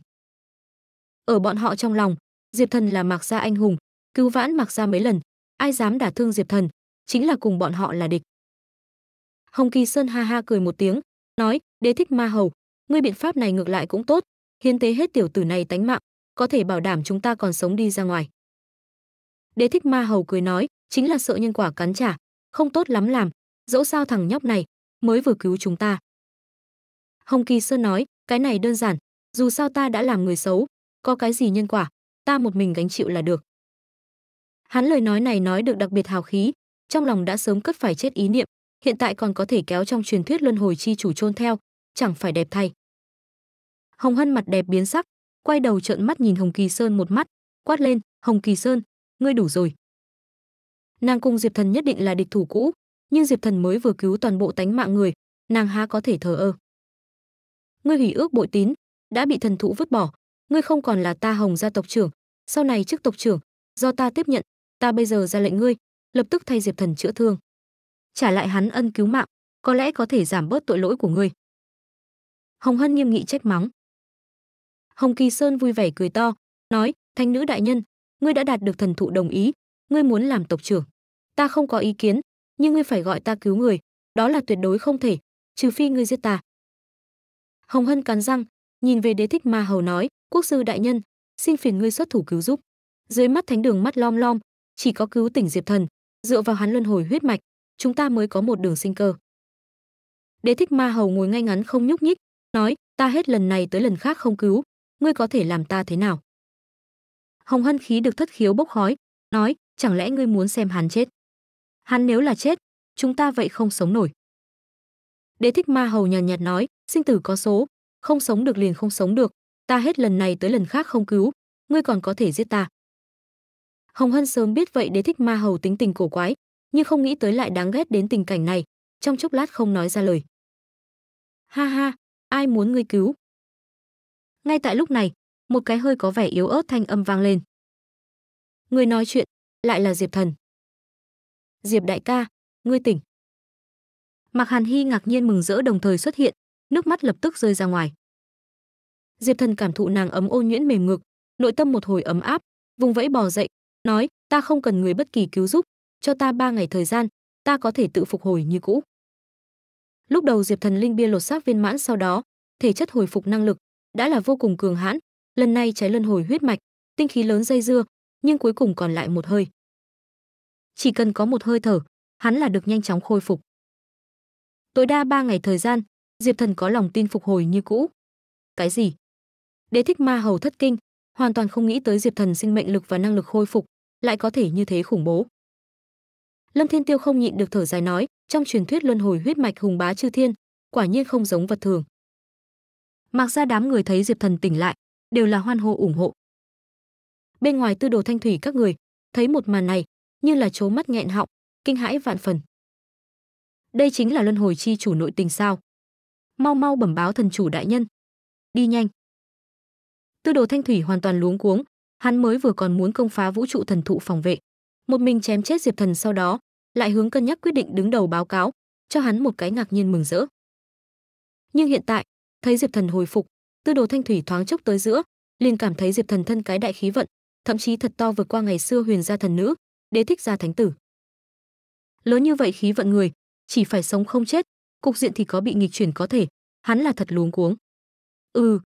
ở bọn họ trong lòng diệp thần là mạc gia anh hùng cứu vãn mạc gia mấy lần ai dám đả thương diệp thần chính là cùng bọn họ là địch hồng kỳ sơn ha ha cười một tiếng nói đế thích ma hầu ngươi biện pháp này ngược lại cũng tốt hiến tế hết tiểu tử này tánh mạng có thể bảo đảm chúng ta còn sống đi ra ngoài đế thích ma hầu cười nói chính là sợ nhân quả cắn trả không tốt lắm làm dẫu sao thằng nhóc này mới vừa cứu chúng ta hồng kỳ sơn nói cái này đơn giản dù sao ta đã làm người xấu có cái gì nhân quả, ta một mình gánh chịu là được. Hắn lời nói này nói được đặc biệt hào khí, trong lòng đã sớm cất phải chết ý niệm, hiện tại còn có thể kéo trong truyền thuyết luân hồi chi chủ chôn theo, chẳng phải đẹp thay. Hồng Hân mặt đẹp biến sắc, quay đầu trợn mắt nhìn Hồng Kỳ Sơn một mắt, quát lên, "Hồng Kỳ Sơn, ngươi đủ rồi." Nàng cùng Diệp Thần nhất định là địch thủ cũ, nhưng Diệp Thần mới vừa cứu toàn bộ tánh mạng người, nàng há có thể thờ ơ. Ngươi hủy ước bội tín, đã bị thần thụ vứt bỏ, ngươi không còn là ta hồng gia tộc trưởng sau này chức tộc trưởng do ta tiếp nhận ta bây giờ ra lệnh ngươi lập tức thay diệp thần chữa thương trả lại hắn ân cứu mạng có lẽ có thể giảm bớt tội lỗi của ngươi hồng hân nghiêm nghị trách mắng hồng kỳ sơn vui vẻ cười to nói thanh nữ đại nhân ngươi đã đạt được thần thụ đồng ý ngươi muốn làm tộc trưởng ta không có ý kiến nhưng ngươi phải gọi ta cứu người đó là tuyệt đối không thể trừ phi ngươi giết ta hồng hân cắn răng nhìn về đế thích ma hầu nói quốc sư đại nhân xin phiền ngươi xuất thủ cứu giúp dưới mắt thánh đường mắt lom lom chỉ có cứu tỉnh diệp thần dựa vào hắn luân hồi huyết mạch chúng ta mới có một đường sinh cơ đế thích ma hầu ngồi ngay ngắn không nhúc nhích nói ta hết lần này tới lần khác không cứu ngươi có thể làm ta thế nào hồng hân khí được thất khiếu bốc khói nói chẳng lẽ ngươi muốn xem hắn chết hắn nếu là chết chúng ta vậy không sống nổi đế thích ma hầu nhàn nhạt, nhạt nói sinh tử có số không sống được liền không sống được, ta hết lần này tới lần khác không cứu, ngươi còn có thể giết ta. Hồng Hân sớm biết vậy đế thích ma hầu tính tình cổ quái, nhưng không nghĩ tới lại đáng ghét đến tình cảnh này, trong chốc lát không nói ra lời. Ha ha, ai muốn ngươi cứu? Ngay tại lúc này, một cái hơi có vẻ yếu ớt thanh âm vang lên. Người nói chuyện lại là Diệp Thần. Diệp đại ca, ngươi tỉnh. Mạc Hàn Hy ngạc nhiên mừng rỡ đồng thời xuất hiện, nước mắt lập tức rơi ra ngoài. Diệp Thần cảm thụ nàng ấm ôn nhuyễn mềm ngực, nội tâm một hồi ấm áp, vùng vẫy bò dậy, nói, ta không cần người bất kỳ cứu giúp, cho ta ba ngày thời gian, ta có thể tự phục hồi như cũ. Lúc đầu Diệp Thần linh bia lột xác viên mãn sau đó, thể chất hồi phục năng lực đã là vô cùng cường hãn, lần này trái luân hồi huyết mạch, tinh khí lớn dây dưa, nhưng cuối cùng còn lại một hơi. Chỉ cần có một hơi thở, hắn là được nhanh chóng khôi phục. Tối đa 3 ngày thời gian, Diệp Thần có lòng tin phục hồi như cũ. Cái gì? Đế thích ma hầu thất kinh, hoàn toàn không nghĩ tới Diệp Thần sinh mệnh lực và năng lực khôi phục lại có thể như thế khủng bố. Lâm Thiên Tiêu không nhịn được thở dài nói, trong truyền thuyết luân hồi huyết mạch hùng bá chư thiên, quả nhiên không giống vật thường. Mặc ra đám người thấy Diệp Thần tỉnh lại, đều là hoan hô ủng hộ. Bên ngoài tư đồ thanh thủy các người, thấy một màn này, như là chố mắt nghẹn họng, kinh hãi vạn phần. Đây chính là luân hồi chi chủ nội tình sao? mau mau bẩm báo thần chủ đại nhân. Đi nhanh. Tư đồ Thanh Thủy hoàn toàn luống cuống, hắn mới vừa còn muốn công phá vũ trụ thần thụ phòng vệ, một mình chém chết Diệp Thần sau đó, lại hướng cân nhắc quyết định đứng đầu báo cáo, cho hắn một cái ngạc nhiên mừng rỡ. Nhưng hiện tại, thấy Diệp Thần hồi phục, Tư đồ Thanh Thủy thoáng chốc tới giữa, liền cảm thấy Diệp Thần thân cái đại khí vận, thậm chí thật to vượt qua ngày xưa Huyền gia thần nữ, đế thích gia thánh tử. Lớn như vậy khí vận người, chỉ phải sống không chết, cục diện thì có bị nghịch chuyển có thể, hắn là thật luống cuống. Ừ,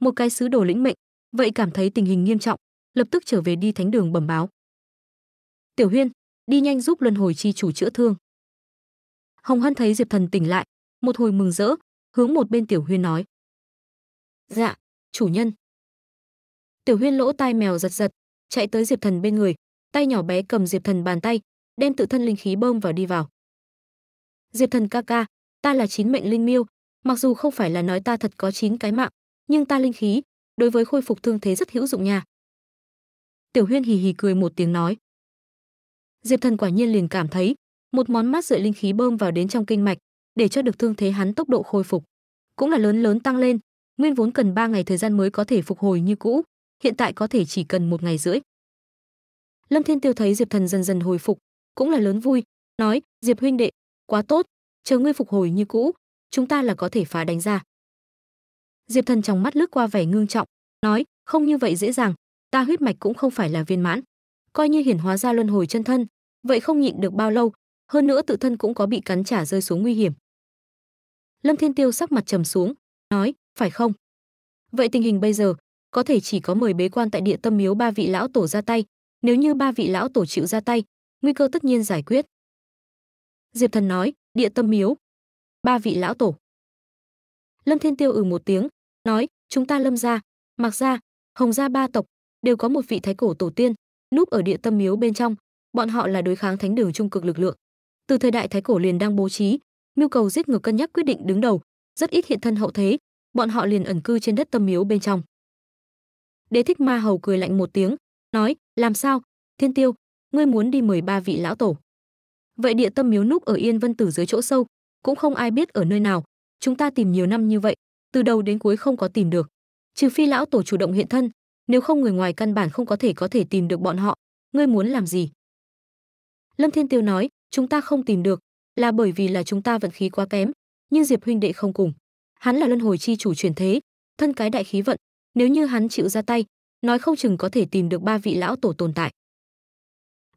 một cái sứ đồ lĩnh mệnh, vậy cảm thấy tình hình nghiêm trọng, lập tức trở về đi thánh đường bẩm báo. Tiểu Huyên, đi nhanh giúp luân hồi chi chủ chữa thương. Hồng Hân thấy Diệp Thần tỉnh lại, một hồi mừng rỡ, hướng một bên Tiểu Huyên nói. Dạ, chủ nhân. Tiểu Huyên lỗ tai mèo giật giật, chạy tới Diệp Thần bên người, tay nhỏ bé cầm Diệp Thần bàn tay, đem tự thân linh khí bơm vào đi vào. Diệp Thần ca ca, ta là chín mệnh linh miêu, mặc dù không phải là nói ta thật có chín cái mạng, nhưng ta linh khí, đối với khôi phục thương thế rất hữu dụng nha. Tiểu Huyên hì hì cười một tiếng nói. Diệp Thần quả nhiên liền cảm thấy, một món mát rượi linh khí bơm vào đến trong kinh mạch, để cho được thương thế hắn tốc độ khôi phục, cũng là lớn lớn tăng lên, nguyên vốn cần ba ngày thời gian mới có thể phục hồi như cũ, hiện tại có thể chỉ cần một ngày rưỡi. Lâm Thiên Tiêu thấy Diệp Thần dần dần hồi phục, cũng là lớn vui, nói: "Diệp huynh đệ, quá tốt, chờ ngươi phục hồi như cũ, chúng ta là có thể phá đánh ra. Diệp Thần trong mắt lướt qua vẻ ngưng trọng, nói, không như vậy dễ dàng, ta huyết mạch cũng không phải là viên mãn, coi như hiển hóa ra luân hồi chân thân, vậy không nhịn được bao lâu, hơn nữa tự thân cũng có bị cắn trả rơi xuống nguy hiểm. Lâm Thiên Tiêu sắc mặt trầm xuống, nói, phải không? Vậy tình hình bây giờ, có thể chỉ có mời bế quan tại địa tâm miếu ba vị lão tổ ra tay, nếu như ba vị lão tổ chịu ra tay, nguy cơ tất nhiên giải quyết. Diệp Thần nói, địa tâm miếu. Ba vị lão tổ. Lâm Thiên Tiêu ừ một tiếng, nói, chúng ta Lâm gia, mặc gia, Hồng gia ba tộc đều có một vị thái cổ tổ tiên, núp ở địa tâm miếu bên trong, bọn họ là đối kháng thánh đường trung cực lực lượng. Từ thời đại thái cổ liền đang bố trí, mưu cầu giết ngược cân nhắc quyết định đứng đầu, rất ít hiện thân hậu thế, bọn họ liền ẩn cư trên đất tâm miếu bên trong. Đế thích ma hầu cười lạnh một tiếng, nói, làm sao, Thiên Tiêu, ngươi muốn đi mời ba vị lão tổ vậy địa tâm miếu núp ở yên vân tử dưới chỗ sâu cũng không ai biết ở nơi nào chúng ta tìm nhiều năm như vậy từ đầu đến cuối không có tìm được trừ phi lão tổ chủ động hiện thân nếu không người ngoài căn bản không có thể có thể tìm được bọn họ ngươi muốn làm gì lâm thiên tiêu nói chúng ta không tìm được là bởi vì là chúng ta vận khí quá kém nhưng diệp huynh đệ không cùng hắn là luân hồi chi chủ chuyển thế thân cái đại khí vận nếu như hắn chịu ra tay nói không chừng có thể tìm được ba vị lão tổ tồn tại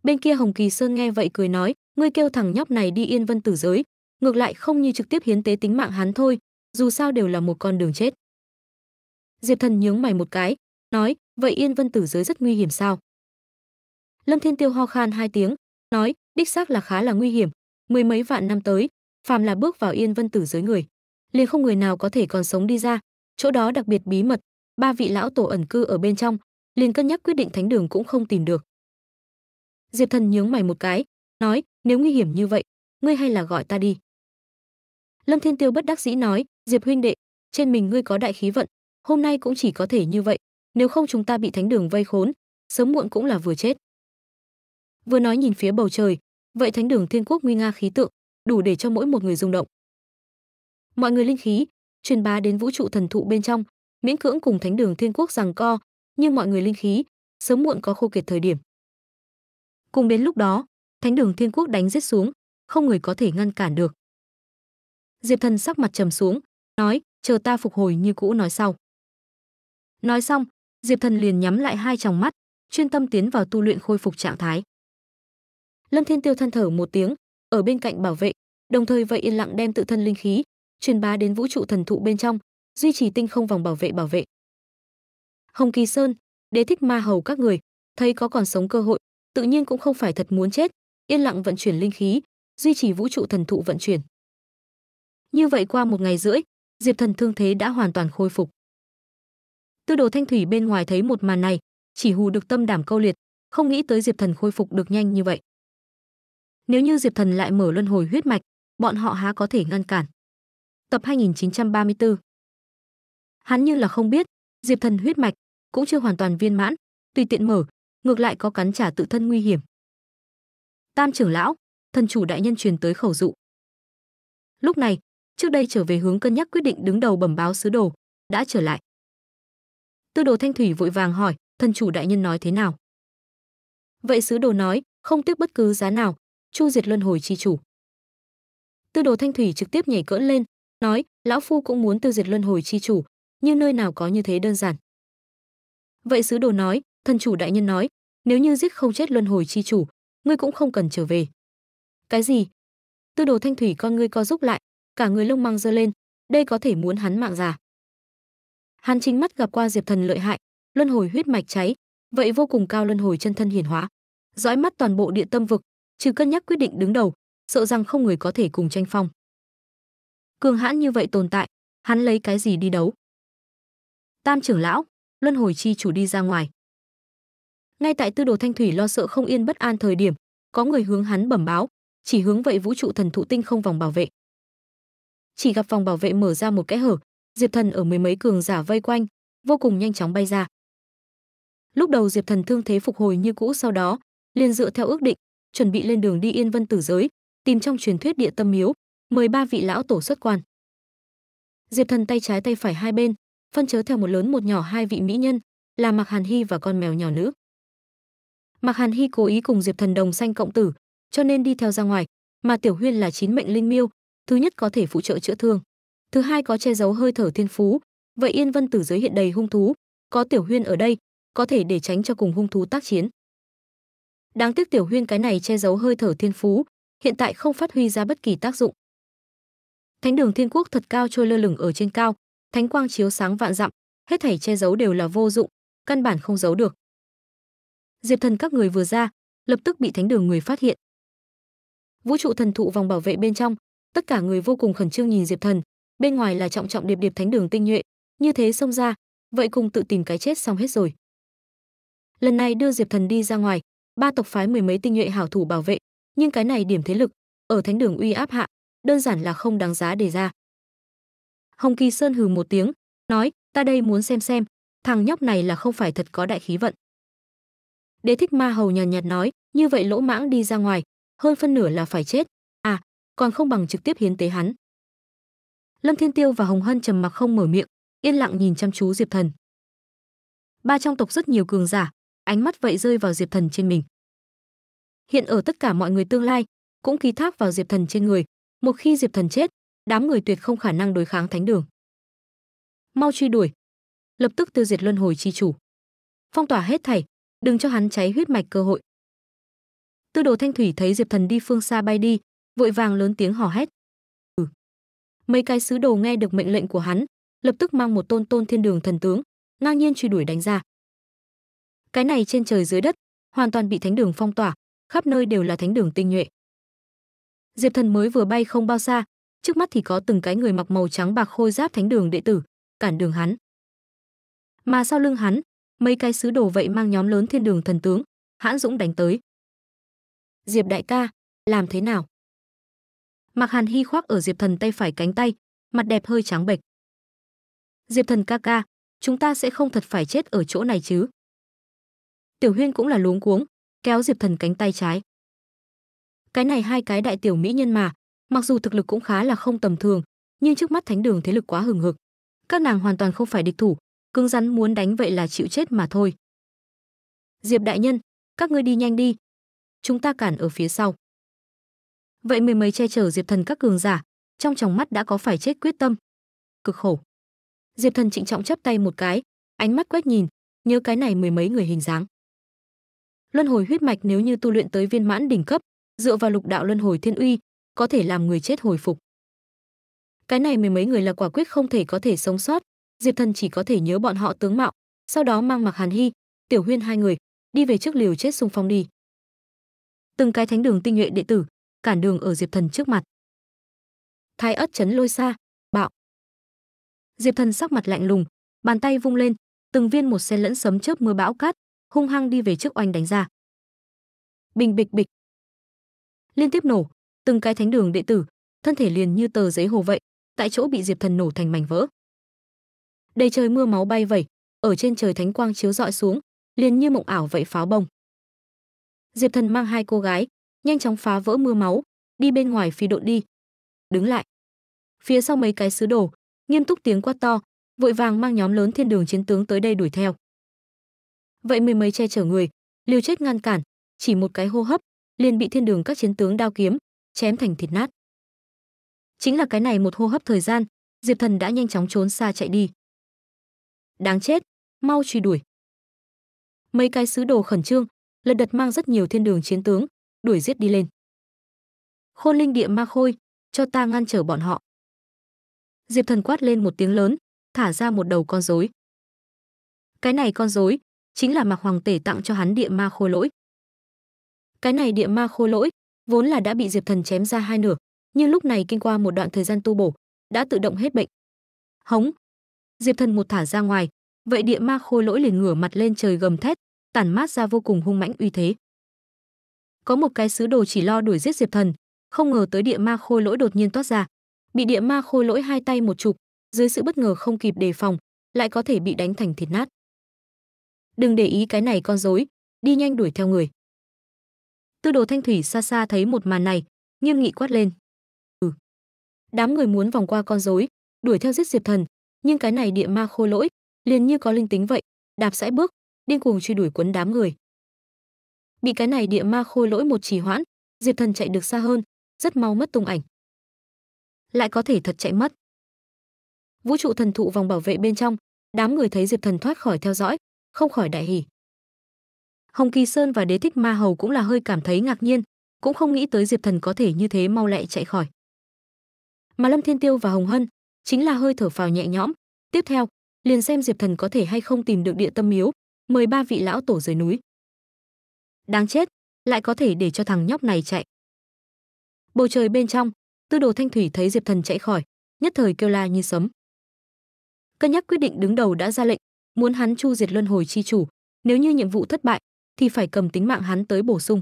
bên kia hồng kỳ sơn nghe vậy cười nói ngươi kêu thằng nhóc này đi yên vân tử giới ngược lại không như trực tiếp hiến tế tính mạng hắn thôi dù sao đều là một con đường chết diệp thần nhướng mày một cái nói vậy yên vân tử giới rất nguy hiểm sao lâm thiên tiêu ho khan hai tiếng nói đích xác là khá là nguy hiểm mười mấy vạn năm tới phàm là bước vào yên vân tử giới người liền không người nào có thể còn sống đi ra chỗ đó đặc biệt bí mật ba vị lão tổ ẩn cư ở bên trong liền cân nhắc quyết định thánh đường cũng không tìm được diệp thần nhướng mày một cái nói nếu nguy hiểm như vậy, ngươi hay là gọi ta đi. Lâm Thiên Tiêu bất đắc dĩ nói, Diệp huynh đệ, trên mình ngươi có đại khí vận, hôm nay cũng chỉ có thể như vậy, nếu không chúng ta bị thánh đường vây khốn, sớm muộn cũng là vừa chết. Vừa nói nhìn phía bầu trời, vậy thánh đường thiên quốc nguy nga khí tượng, đủ để cho mỗi một người rung động. Mọi người linh khí truyền bá đến vũ trụ thần thụ bên trong, miễn cưỡng cùng thánh đường thiên quốc rằng co, nhưng mọi người linh khí sớm muộn có khô kiệt thời điểm. Cùng đến lúc đó, thánh đường thiên quốc đánh giết xuống không người có thể ngăn cản được diệp thần sắc mặt trầm xuống nói chờ ta phục hồi như cũ nói sau nói xong diệp thần liền nhắm lại hai tròng mắt chuyên tâm tiến vào tu luyện khôi phục trạng thái lâm thiên tiêu than thở một tiếng ở bên cạnh bảo vệ đồng thời vậy yên lặng đem tự thân linh khí truyền bá đến vũ trụ thần thụ bên trong duy trì tinh không vòng bảo vệ bảo vệ hồng kỳ sơn đế thích ma hầu các người thấy có còn sống cơ hội tự nhiên cũng không phải thật muốn chết yên lặng vận chuyển linh khí, duy trì vũ trụ thần thụ vận chuyển. Như vậy qua một ngày rưỡi, Diệp Thần thương thế đã hoàn toàn khôi phục. Tư đồ Thanh Thủy bên ngoài thấy một màn này, chỉ hù được tâm đảm câu liệt, không nghĩ tới Diệp Thần khôi phục được nhanh như vậy. Nếu như Diệp Thần lại mở luân hồi huyết mạch, bọn họ há có thể ngăn cản. Tập 2934. Hắn như là không biết, Diệp Thần huyết mạch cũng chưa hoàn toàn viên mãn, tùy tiện mở, ngược lại có cắn trả tự thân nguy hiểm. Tam trưởng lão, thần chủ đại nhân truyền tới khẩu dụ. Lúc này, trước đây trở về hướng cân nhắc quyết định đứng đầu bẩm báo sứ đồ, đã trở lại. Tư đồ Thanh Thủy vội vàng hỏi, thần chủ đại nhân nói thế nào? Vậy sứ đồ nói, không tiếc bất cứ giá nào, chu diệt luân hồi chi chủ. Tư đồ Thanh Thủy trực tiếp nhảy cỡn lên, nói, lão phu cũng muốn tiêu diệt luân hồi chi chủ, nhưng nơi nào có như thế đơn giản. Vậy sứ đồ nói, thần chủ đại nhân nói, nếu như giết không chết luân hồi chi chủ, ngươi cũng không cần trở về. Cái gì? Tư đồ thanh thủy con ngươi co rúc lại, cả người lông mang dơ lên, đây có thể muốn hắn mạng già. Hắn chính mắt gặp qua Diệp Thần lợi hại, luân hồi huyết mạch cháy, vậy vô cùng cao luân hồi chân thân hiển hóa. Dõi mắt toàn bộ địa tâm vực, trừ cân nhắc quyết định đứng đầu, sợ rằng không người có thể cùng tranh phong. Cường hãn như vậy tồn tại, hắn lấy cái gì đi đấu? Tam trưởng lão, luân hồi chi chủ đi ra ngoài ngay tại tư đồ thanh thủy lo sợ không yên bất an thời điểm có người hướng hắn bẩm báo chỉ hướng vậy vũ trụ thần thụ tinh không vòng bảo vệ chỉ gặp vòng bảo vệ mở ra một kẽ hở diệp thần ở mười mấy cường giả vây quanh vô cùng nhanh chóng bay ra lúc đầu diệp thần thương thế phục hồi như cũ sau đó liền dựa theo ước định chuẩn bị lên đường đi yên vân tử giới tìm trong truyền thuyết địa tâm miếu mời ba vị lão tổ xuất quan diệp thần tay trái tay phải hai bên phân chớ theo một lớn một nhỏ hai vị mỹ nhân là mặc hàn hy và con mèo nhỏ nữ Mạc Hàn Hy cố ý cùng Diệp Thần Đồng sanh cộng tử, cho nên đi theo ra ngoài, mà Tiểu Huyên là chín mệnh linh miêu, thứ nhất có thể phụ trợ chữa thương, thứ hai có che giấu hơi thở thiên phú, vậy Yên Vân Tử giới hiện đầy hung thú, có Tiểu Huyên ở đây, có thể để tránh cho cùng hung thú tác chiến. Đáng tiếc Tiểu Huyên cái này che giấu hơi thở thiên phú, hiện tại không phát huy ra bất kỳ tác dụng. Thánh đường thiên quốc thật cao trôi lơ lửng ở trên cao, thánh quang chiếu sáng vạn dặm, hết thảy che giấu đều là vô dụng, căn bản không giấu được diệp thần các người vừa ra lập tức bị thánh đường người phát hiện vũ trụ thần thụ vòng bảo vệ bên trong tất cả người vô cùng khẩn trương nhìn diệp thần bên ngoài là trọng trọng điệp điệp thánh đường tinh nhuệ như thế xông ra vậy cùng tự tìm cái chết xong hết rồi lần này đưa diệp thần đi ra ngoài ba tộc phái mười mấy tinh nhuệ hảo thủ bảo vệ nhưng cái này điểm thế lực ở thánh đường uy áp hạ đơn giản là không đáng giá để ra hồng kỳ sơn hừ một tiếng nói ta đây muốn xem xem thằng nhóc này là không phải thật có đại khí vận Đế thích ma hầu nhàn nhạt, nói, như vậy lỗ mãng đi ra ngoài, hơn phân nửa là phải chết. À, còn không bằng trực tiếp hiến tế hắn. Lâm Thiên Tiêu và Hồng Hân trầm mặc không mở miệng, yên lặng nhìn chăm chú Diệp Thần. Ba trong tộc rất nhiều cường giả, ánh mắt vậy rơi vào Diệp Thần trên mình. Hiện ở tất cả mọi người tương lai cũng ký thác vào Diệp Thần trên người, một khi Diệp Thần chết, đám người tuyệt không khả năng đối kháng thánh đường. Mau truy đuổi, lập tức tiêu diệt luân hồi chi chủ. Phong tỏa hết thảy, đừng cho hắn cháy huyết mạch cơ hội. Tư đồ Thanh Thủy thấy Diệp Thần đi phương xa bay đi, vội vàng lớn tiếng hò hét. Ừ. Mấy cái sứ đồ nghe được mệnh lệnh của hắn, lập tức mang một tôn tôn thiên đường thần tướng, ngang nhiên truy đuổi đánh ra. Cái này trên trời dưới đất, hoàn toàn bị thánh đường phong tỏa, khắp nơi đều là thánh đường tinh nhuệ. Diệp Thần mới vừa bay không bao xa, trước mắt thì có từng cái người mặc màu trắng bạc khôi giáp thánh đường đệ tử, cản đường hắn. Mà sau lưng hắn, mấy cái sứ đồ vậy mang nhóm lớn thiên đường thần tướng, hãn dũng đánh tới. Diệp đại ca, làm thế nào? mặc Hàn Hy khoác ở Diệp Thần tay phải cánh tay, mặt đẹp hơi trắng bệch. Diệp Thần ca ca, chúng ta sẽ không thật phải chết ở chỗ này chứ? Tiểu Huyên cũng là luống cuống, kéo Diệp Thần cánh tay trái. Cái này hai cái đại tiểu mỹ nhân mà, mặc dù thực lực cũng khá là không tầm thường, nhưng trước mắt thánh đường thế lực quá hừng hực, các nàng hoàn toàn không phải địch thủ, cứng rắn muốn đánh vậy là chịu chết mà thôi. Diệp đại nhân, các ngươi đi nhanh đi. Chúng ta cản ở phía sau. Vậy mười mấy che chở Diệp Thần các cường giả, trong tròng mắt đã có phải chết quyết tâm. Cực khổ. Diệp Thần trịnh trọng chấp tay một cái, ánh mắt quét nhìn, nhớ cái này mười mấy người hình dáng. Luân hồi huyết mạch nếu như tu luyện tới viên mãn đỉnh cấp, dựa vào lục đạo luân hồi thiên uy, có thể làm người chết hồi phục. Cái này mười mấy người là quả quyết không thể có thể sống sót, Diệp Thần chỉ có thể nhớ bọn họ tướng mạo, sau đó mang Mạc Hàn Hy, Tiểu Huyên hai người đi về trước liều chết xung phong đi. Từng cái thánh đường tinh nhuệ đệ tử cản đường ở Diệp Thần trước mặt. Thái ất chấn lôi xa, bạo. Diệp Thần sắc mặt lạnh lùng, bàn tay vung lên, từng viên một xen lẫn sấm chớp mưa bão cát, hung hăng đi về trước oanh đánh ra. Bình bịch bịch. Liên tiếp nổ, từng cái thánh đường đệ tử, thân thể liền như tờ giấy hồ vậy, tại chỗ bị Diệp Thần nổ thành mảnh vỡ đầy trời mưa máu bay vẩy ở trên trời thánh quang chiếu rọi xuống liền như mộng ảo vậy pháo bông diệp thần mang hai cô gái nhanh chóng phá vỡ mưa máu đi bên ngoài phi độn đi đứng lại phía sau mấy cái sứ đồ nghiêm túc tiếng quát to vội vàng mang nhóm lớn thiên đường chiến tướng tới đây đuổi theo vậy mười mấy che chở người liều chết ngăn cản chỉ một cái hô hấp liền bị thiên đường các chiến tướng đao kiếm chém thành thịt nát chính là cái này một hô hấp thời gian diệp thần đã nhanh chóng trốn xa chạy đi Đáng chết, mau truy đuổi. Mấy cái sứ đồ khẩn trương, lật đật mang rất nhiều thiên đường chiến tướng, đuổi giết đi lên. Khôn linh địa ma khôi, cho ta ngăn trở bọn họ. Diệp thần quát lên một tiếng lớn, thả ra một đầu con rối. Cái này con rối chính là Mạc Hoàng Tể tặng cho hắn địa ma khôi lỗi. Cái này địa ma khôi lỗi vốn là đã bị Diệp Thần chém ra hai nửa, nhưng lúc này kinh qua một đoạn thời gian tu bổ, đã tự động hết bệnh. Hống, diệp thần một thả ra ngoài vậy địa ma khôi lỗi liền ngửa mặt lên trời gầm thét tản mát ra vô cùng hung mãnh uy thế có một cái sứ đồ chỉ lo đuổi giết diệp thần không ngờ tới địa ma khôi lỗi đột nhiên toát ra bị địa ma khôi lỗi hai tay một chục dưới sự bất ngờ không kịp đề phòng lại có thể bị đánh thành thịt nát đừng để ý cái này con dối đi nhanh đuổi theo người tư đồ thanh thủy xa xa thấy một màn này nghiêm nghị quát lên ừ. đám người muốn vòng qua con dối đuổi theo giết diệp thần nhưng cái này địa ma khôi lỗi liền như có linh tính vậy đạp sải bước điên cuồng truy đuổi cuốn đám người bị cái này địa ma khôi lỗi một trì hoãn diệp thần chạy được xa hơn rất mau mất tung ảnh lại có thể thật chạy mất vũ trụ thần thụ vòng bảo vệ bên trong đám người thấy diệp thần thoát khỏi theo dõi không khỏi đại hỉ hồng kỳ sơn và đế thích ma hầu cũng là hơi cảm thấy ngạc nhiên cũng không nghĩ tới diệp thần có thể như thế mau lẹ chạy khỏi mà lâm thiên tiêu và hồng hân chính là hơi thở phào nhẹ nhõm tiếp theo liền xem diệp thần có thể hay không tìm được địa tâm miếu mời ba vị lão tổ dưới núi đáng chết lại có thể để cho thằng nhóc này chạy bầu trời bên trong tư đồ thanh thủy thấy diệp thần chạy khỏi nhất thời kêu la như sấm cân nhắc quyết định đứng đầu đã ra lệnh muốn hắn chu diệt luân hồi chi chủ nếu như nhiệm vụ thất bại thì phải cầm tính mạng hắn tới bổ sung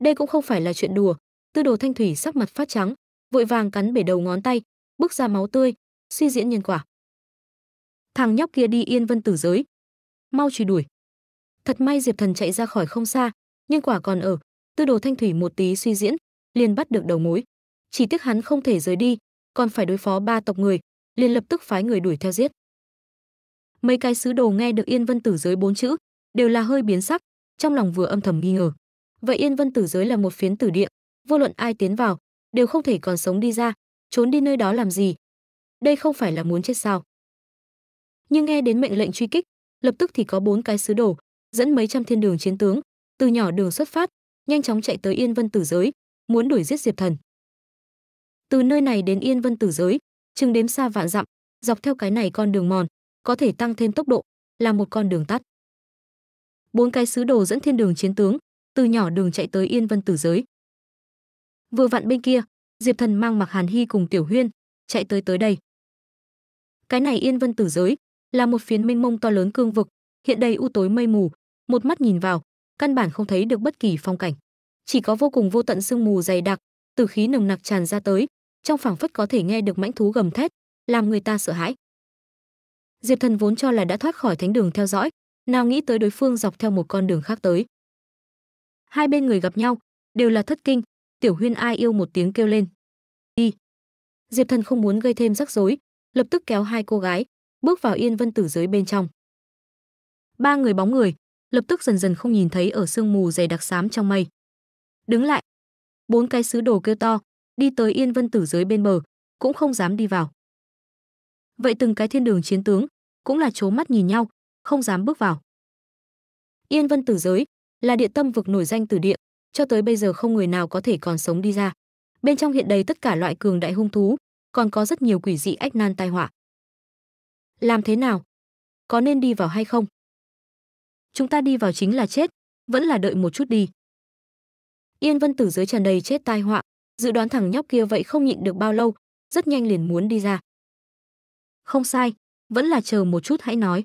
đây cũng không phải là chuyện đùa tư đồ thanh thủy sắc mặt phát trắng vội vàng cắn bể đầu ngón tay bước ra máu tươi, suy diễn nhân quả. Thằng nhóc kia đi yên vân tử giới, mau truy đuổi. Thật may Diệp Thần chạy ra khỏi không xa, nhân quả còn ở, tư đồ thanh thủy một tí suy diễn, liền bắt được đầu mối. Chỉ tiếc hắn không thể rời đi, còn phải đối phó ba tộc người, liền lập tức phái người đuổi theo giết. Mấy cái sứ đồ nghe được Yên Vân Tử giới bốn chữ, đều là hơi biến sắc, trong lòng vừa âm thầm nghi ngờ. Vậy Yên Vân Tử giới là một phiến tử địa, vô luận ai tiến vào, đều không thể còn sống đi ra, trốn đi nơi đó làm gì? Đây không phải là muốn chết sao? Nhưng nghe đến mệnh lệnh truy kích, lập tức thì có bốn cái sứ đồ, dẫn mấy trăm thiên đường chiến tướng, từ nhỏ đường xuất phát, nhanh chóng chạy tới Yên Vân Tử giới, muốn đuổi giết Diệp Thần. Từ nơi này đến Yên Vân Tử giới, chừng đếm xa vạn dặm, dọc theo cái này con đường mòn, có thể tăng thêm tốc độ, là một con đường tắt. Bốn cái sứ đồ dẫn thiên đường chiến tướng, từ nhỏ đường chạy tới Yên Vân Tử giới. Vừa vặn bên kia, Diệp Thần mang Mạc Hàn Hy cùng Tiểu Huyên chạy tới tới đây. Cái này Yên Vân Tử giới là một phiến mênh mông to lớn cương vực, hiện đầy u tối mây mù, một mắt nhìn vào, căn bản không thấy được bất kỳ phong cảnh, chỉ có vô cùng vô tận sương mù dày đặc, từ khí nồng nặc tràn ra tới, trong phảng phất có thể nghe được mãnh thú gầm thét, làm người ta sợ hãi. Diệp Thần vốn cho là đã thoát khỏi thánh đường theo dõi, nào nghĩ tới đối phương dọc theo một con đường khác tới. Hai bên người gặp nhau, đều là thất kinh, Tiểu Huyên ai yêu một tiếng kêu lên. Đi. Diệp Thần không muốn gây thêm rắc rối, lập tức kéo hai cô gái, bước vào Yên Vân Tử giới bên trong. Ba người bóng người, lập tức dần dần không nhìn thấy ở sương mù dày đặc xám trong mây. Đứng lại. Bốn cái sứ đồ kêu to, đi tới Yên Vân Tử giới bên bờ, cũng không dám đi vào. Vậy từng cái thiên đường chiến tướng cũng là chố mắt nhìn nhau, không dám bước vào. Yên Vân Tử giới là địa tâm vực nổi danh từ địa, cho tới bây giờ không người nào có thể còn sống đi ra. Bên trong hiện đầy tất cả loại cường đại hung thú, còn có rất nhiều quỷ dị ách nan tai họa. Làm thế nào? Có nên đi vào hay không? Chúng ta đi vào chính là chết, vẫn là đợi một chút đi. Yên Vân Tử dưới tràn đầy chết tai họa, dự đoán thằng nhóc kia vậy không nhịn được bao lâu, rất nhanh liền muốn đi ra. Không sai, vẫn là chờ một chút hãy nói.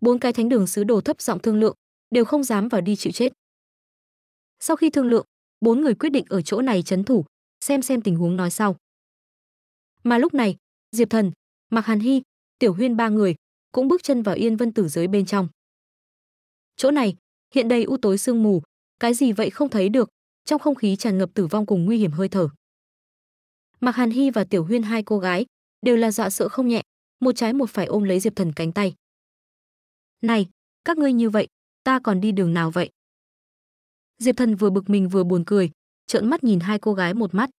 Bốn cái thánh đường sứ đồ thấp giọng thương lượng, đều không dám vào đi chịu chết. Sau khi thương lượng, bốn người quyết định ở chỗ này trấn thủ, xem xem tình huống nói sau. Mà lúc này, Diệp Thần, Mạc Hàn Hy, Tiểu Huyên ba người cũng bước chân vào Yên Vân Tử giới bên trong. Chỗ này, hiện đầy u tối sương mù, cái gì vậy không thấy được, trong không khí tràn ngập tử vong cùng nguy hiểm hơi thở. Mạc Hàn Hy và Tiểu Huyên hai cô gái đều là dọa sợ không nhẹ, một trái một phải ôm lấy Diệp Thần cánh tay. "Này, các ngươi như vậy, ta còn đi đường nào vậy?" Diệp Thần vừa bực mình vừa buồn cười, trợn mắt nhìn hai cô gái một mắt.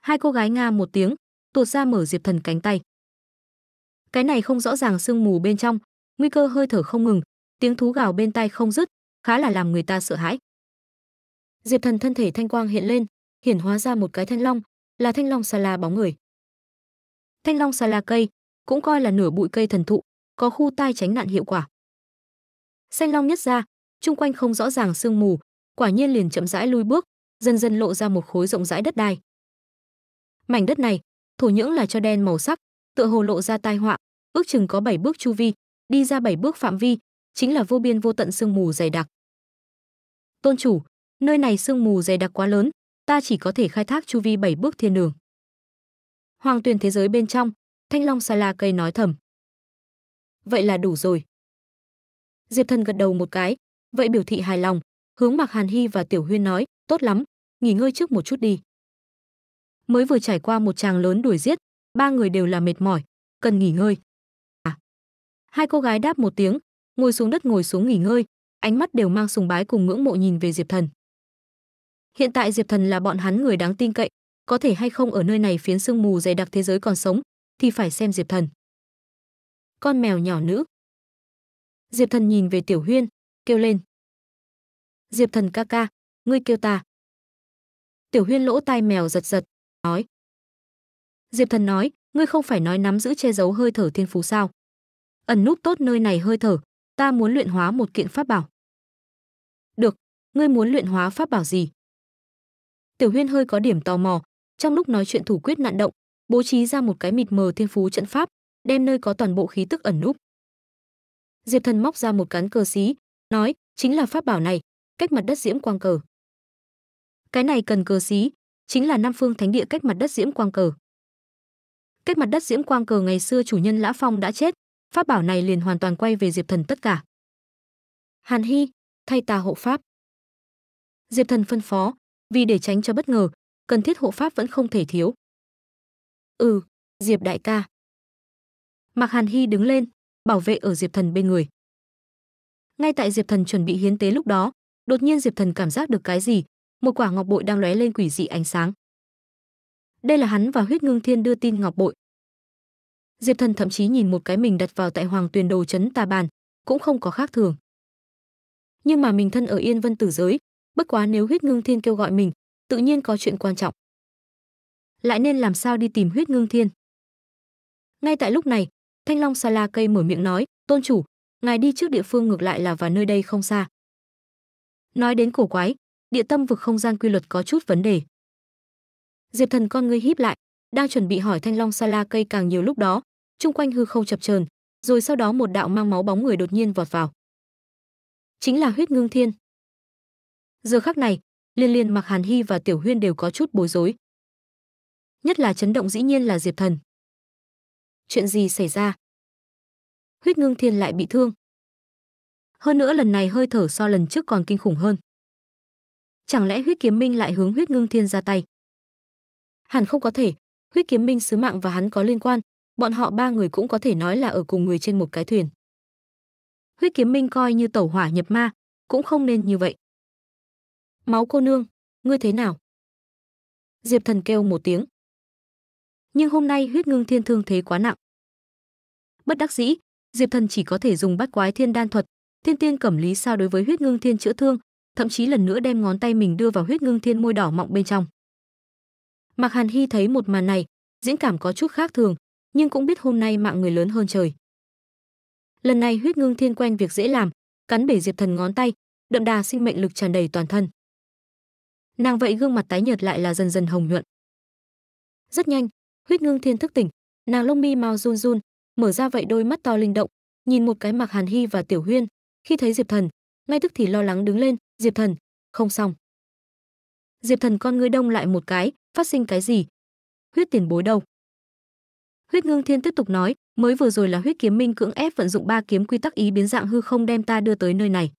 Hai cô gái nga một tiếng, tuột ra mở Diệp Thần cánh tay. Cái này không rõ ràng sương mù bên trong, nguy cơ hơi thở không ngừng, tiếng thú gào bên tai không dứt, khá là làm người ta sợ hãi. Diệp Thần thân thể thanh quang hiện lên, hiển hóa ra một cái thanh long, là thanh long xà la bóng người. Thanh long xà la cây, cũng coi là nửa bụi cây thần thụ, có khu tai tránh nạn hiệu quả. Xanh long nhất ra, chung quanh không rõ ràng sương mù, quả nhiên liền chậm rãi lui bước, dần dần lộ ra một khối rộng rãi đất đai. Mảnh đất này, thổ nhưỡng là cho đen màu sắc, tựa hồ lộ ra tai họa, ước chừng có 7 bước chu vi, đi ra 7 bước phạm vi, chính là vô biên vô tận sương mù dày đặc. Tôn chủ, nơi này sương mù dày đặc quá lớn, ta chỉ có thể khai thác chu vi 7 bước thiên đường. Hoàng tuyển thế giới bên trong, Thanh Long Sa La cây nói thầm. Vậy là đủ rồi. Diệp Thần gật đầu một cái, vậy biểu thị hài lòng hướng mạc hàn hy và tiểu huyên nói tốt lắm nghỉ ngơi trước một chút đi mới vừa trải qua một tràng lớn đuổi giết ba người đều là mệt mỏi cần nghỉ ngơi à. hai cô gái đáp một tiếng ngồi xuống đất ngồi xuống nghỉ ngơi ánh mắt đều mang sùng bái cùng ngưỡng mộ nhìn về diệp thần hiện tại diệp thần là bọn hắn người đáng tin cậy có thể hay không ở nơi này phiến sương mù dày đặc thế giới còn sống thì phải xem diệp thần con mèo nhỏ nữ diệp thần nhìn về tiểu huyên kêu lên. Diệp thần ca ca, ngươi kêu ta. Tiểu huyên lỗ tai mèo giật giật, nói. Diệp thần nói, ngươi không phải nói nắm giữ che giấu hơi thở thiên phú sao. Ẩn núp tốt nơi này hơi thở, ta muốn luyện hóa một kiện pháp bảo. Được, ngươi muốn luyện hóa pháp bảo gì? Tiểu huyên hơi có điểm tò mò, trong lúc nói chuyện thủ quyết nạn động, bố trí ra một cái mịt mờ thiên phú trận pháp, đem nơi có toàn bộ khí tức ẩn núp. Diệp Thần móc ra một cán cờ xí, nói chính là pháp bảo này, cách mặt đất diễm quang cờ. Cái này cần cờ xí, chính là Nam Phương Thánh Địa cách mặt đất diễm quang cờ. Cách mặt đất diễm quang cờ ngày xưa chủ nhân Lã Phong đã chết, pháp bảo này liền hoàn toàn quay về Diệp Thần tất cả. Hàn Hy, thay ta hộ pháp. Diệp Thần phân phó, vì để tránh cho bất ngờ, cần thiết hộ pháp vẫn không thể thiếu. Ừ, Diệp đại ca. Mạc Hàn Hy đứng lên, bảo vệ ở Diệp Thần bên người ngay tại diệp thần chuẩn bị hiến tế lúc đó đột nhiên diệp thần cảm giác được cái gì một quả ngọc bội đang lóe lên quỷ dị ánh sáng đây là hắn và huyết ngưng thiên đưa tin ngọc bội diệp thần thậm chí nhìn một cái mình đặt vào tại hoàng tuyền đồ chấn tà bàn cũng không có khác thường nhưng mà mình thân ở yên vân tử giới bất quá nếu huyết ngưng thiên kêu gọi mình tự nhiên có chuyện quan trọng lại nên làm sao đi tìm huyết ngưng thiên ngay tại lúc này thanh long sa la cây mở miệng nói tôn chủ ngài đi trước địa phương ngược lại là và nơi đây không xa. Nói đến cổ quái, địa tâm vực không gian quy luật có chút vấn đề. Diệp Thần con ngươi híp lại, đang chuẩn bị hỏi Thanh Long Sa La cây càng nhiều lúc đó, chung quanh hư không chập chờn, rồi sau đó một đạo mang máu bóng người đột nhiên vọt vào. Chính là huyết ngưng thiên. Giờ khắc này, liên liên mặc Hàn Hy và Tiểu Huyên đều có chút bối rối. Nhất là chấn động dĩ nhiên là Diệp Thần. Chuyện gì xảy ra? huyết ngưng thiên lại bị thương. Hơn nữa lần này hơi thở so lần trước còn kinh khủng hơn. Chẳng lẽ huyết kiếm minh lại hướng huyết ngưng thiên ra tay? Hẳn không có thể, huyết kiếm minh sứ mạng và hắn có liên quan, bọn họ ba người cũng có thể nói là ở cùng người trên một cái thuyền. Huyết kiếm minh coi như tẩu hỏa nhập ma, cũng không nên như vậy. Máu cô nương, ngươi thế nào? Diệp thần kêu một tiếng. Nhưng hôm nay huyết ngưng thiên thương thế quá nặng. Bất đắc dĩ, Diệp Thần chỉ có thể dùng bát quái thiên đan thuật, thiên tiên cẩm lý sao đối với huyết ngưng thiên chữa thương, thậm chí lần nữa đem ngón tay mình đưa vào huyết ngưng thiên môi đỏ mọng bên trong. Mạc Hàn Hy thấy một màn này, diễn cảm có chút khác thường, nhưng cũng biết hôm nay mạng người lớn hơn trời. Lần này huyết ngưng thiên quen việc dễ làm, cắn bể Diệp Thần ngón tay, đậm đà sinh mệnh lực tràn đầy toàn thân. Nàng vậy gương mặt tái nhợt lại là dần dần hồng nhuận. Rất nhanh, huyết ngưng thiên thức tỉnh, nàng lông mi mau run run, mở ra vậy đôi mắt to linh động, nhìn một cái Mặc Hàn Hy và Tiểu Huyên, khi thấy Diệp Thần, ngay tức thì lo lắng đứng lên, "Diệp Thần, không xong." Diệp Thần con ngươi đông lại một cái, phát sinh cái gì? Huyết tiền bối đâu? Huyết Ngưng Thiên tiếp tục nói, mới vừa rồi là huyết kiếm minh cưỡng ép vận dụng ba kiếm quy tắc ý biến dạng hư không đem ta đưa tới nơi này.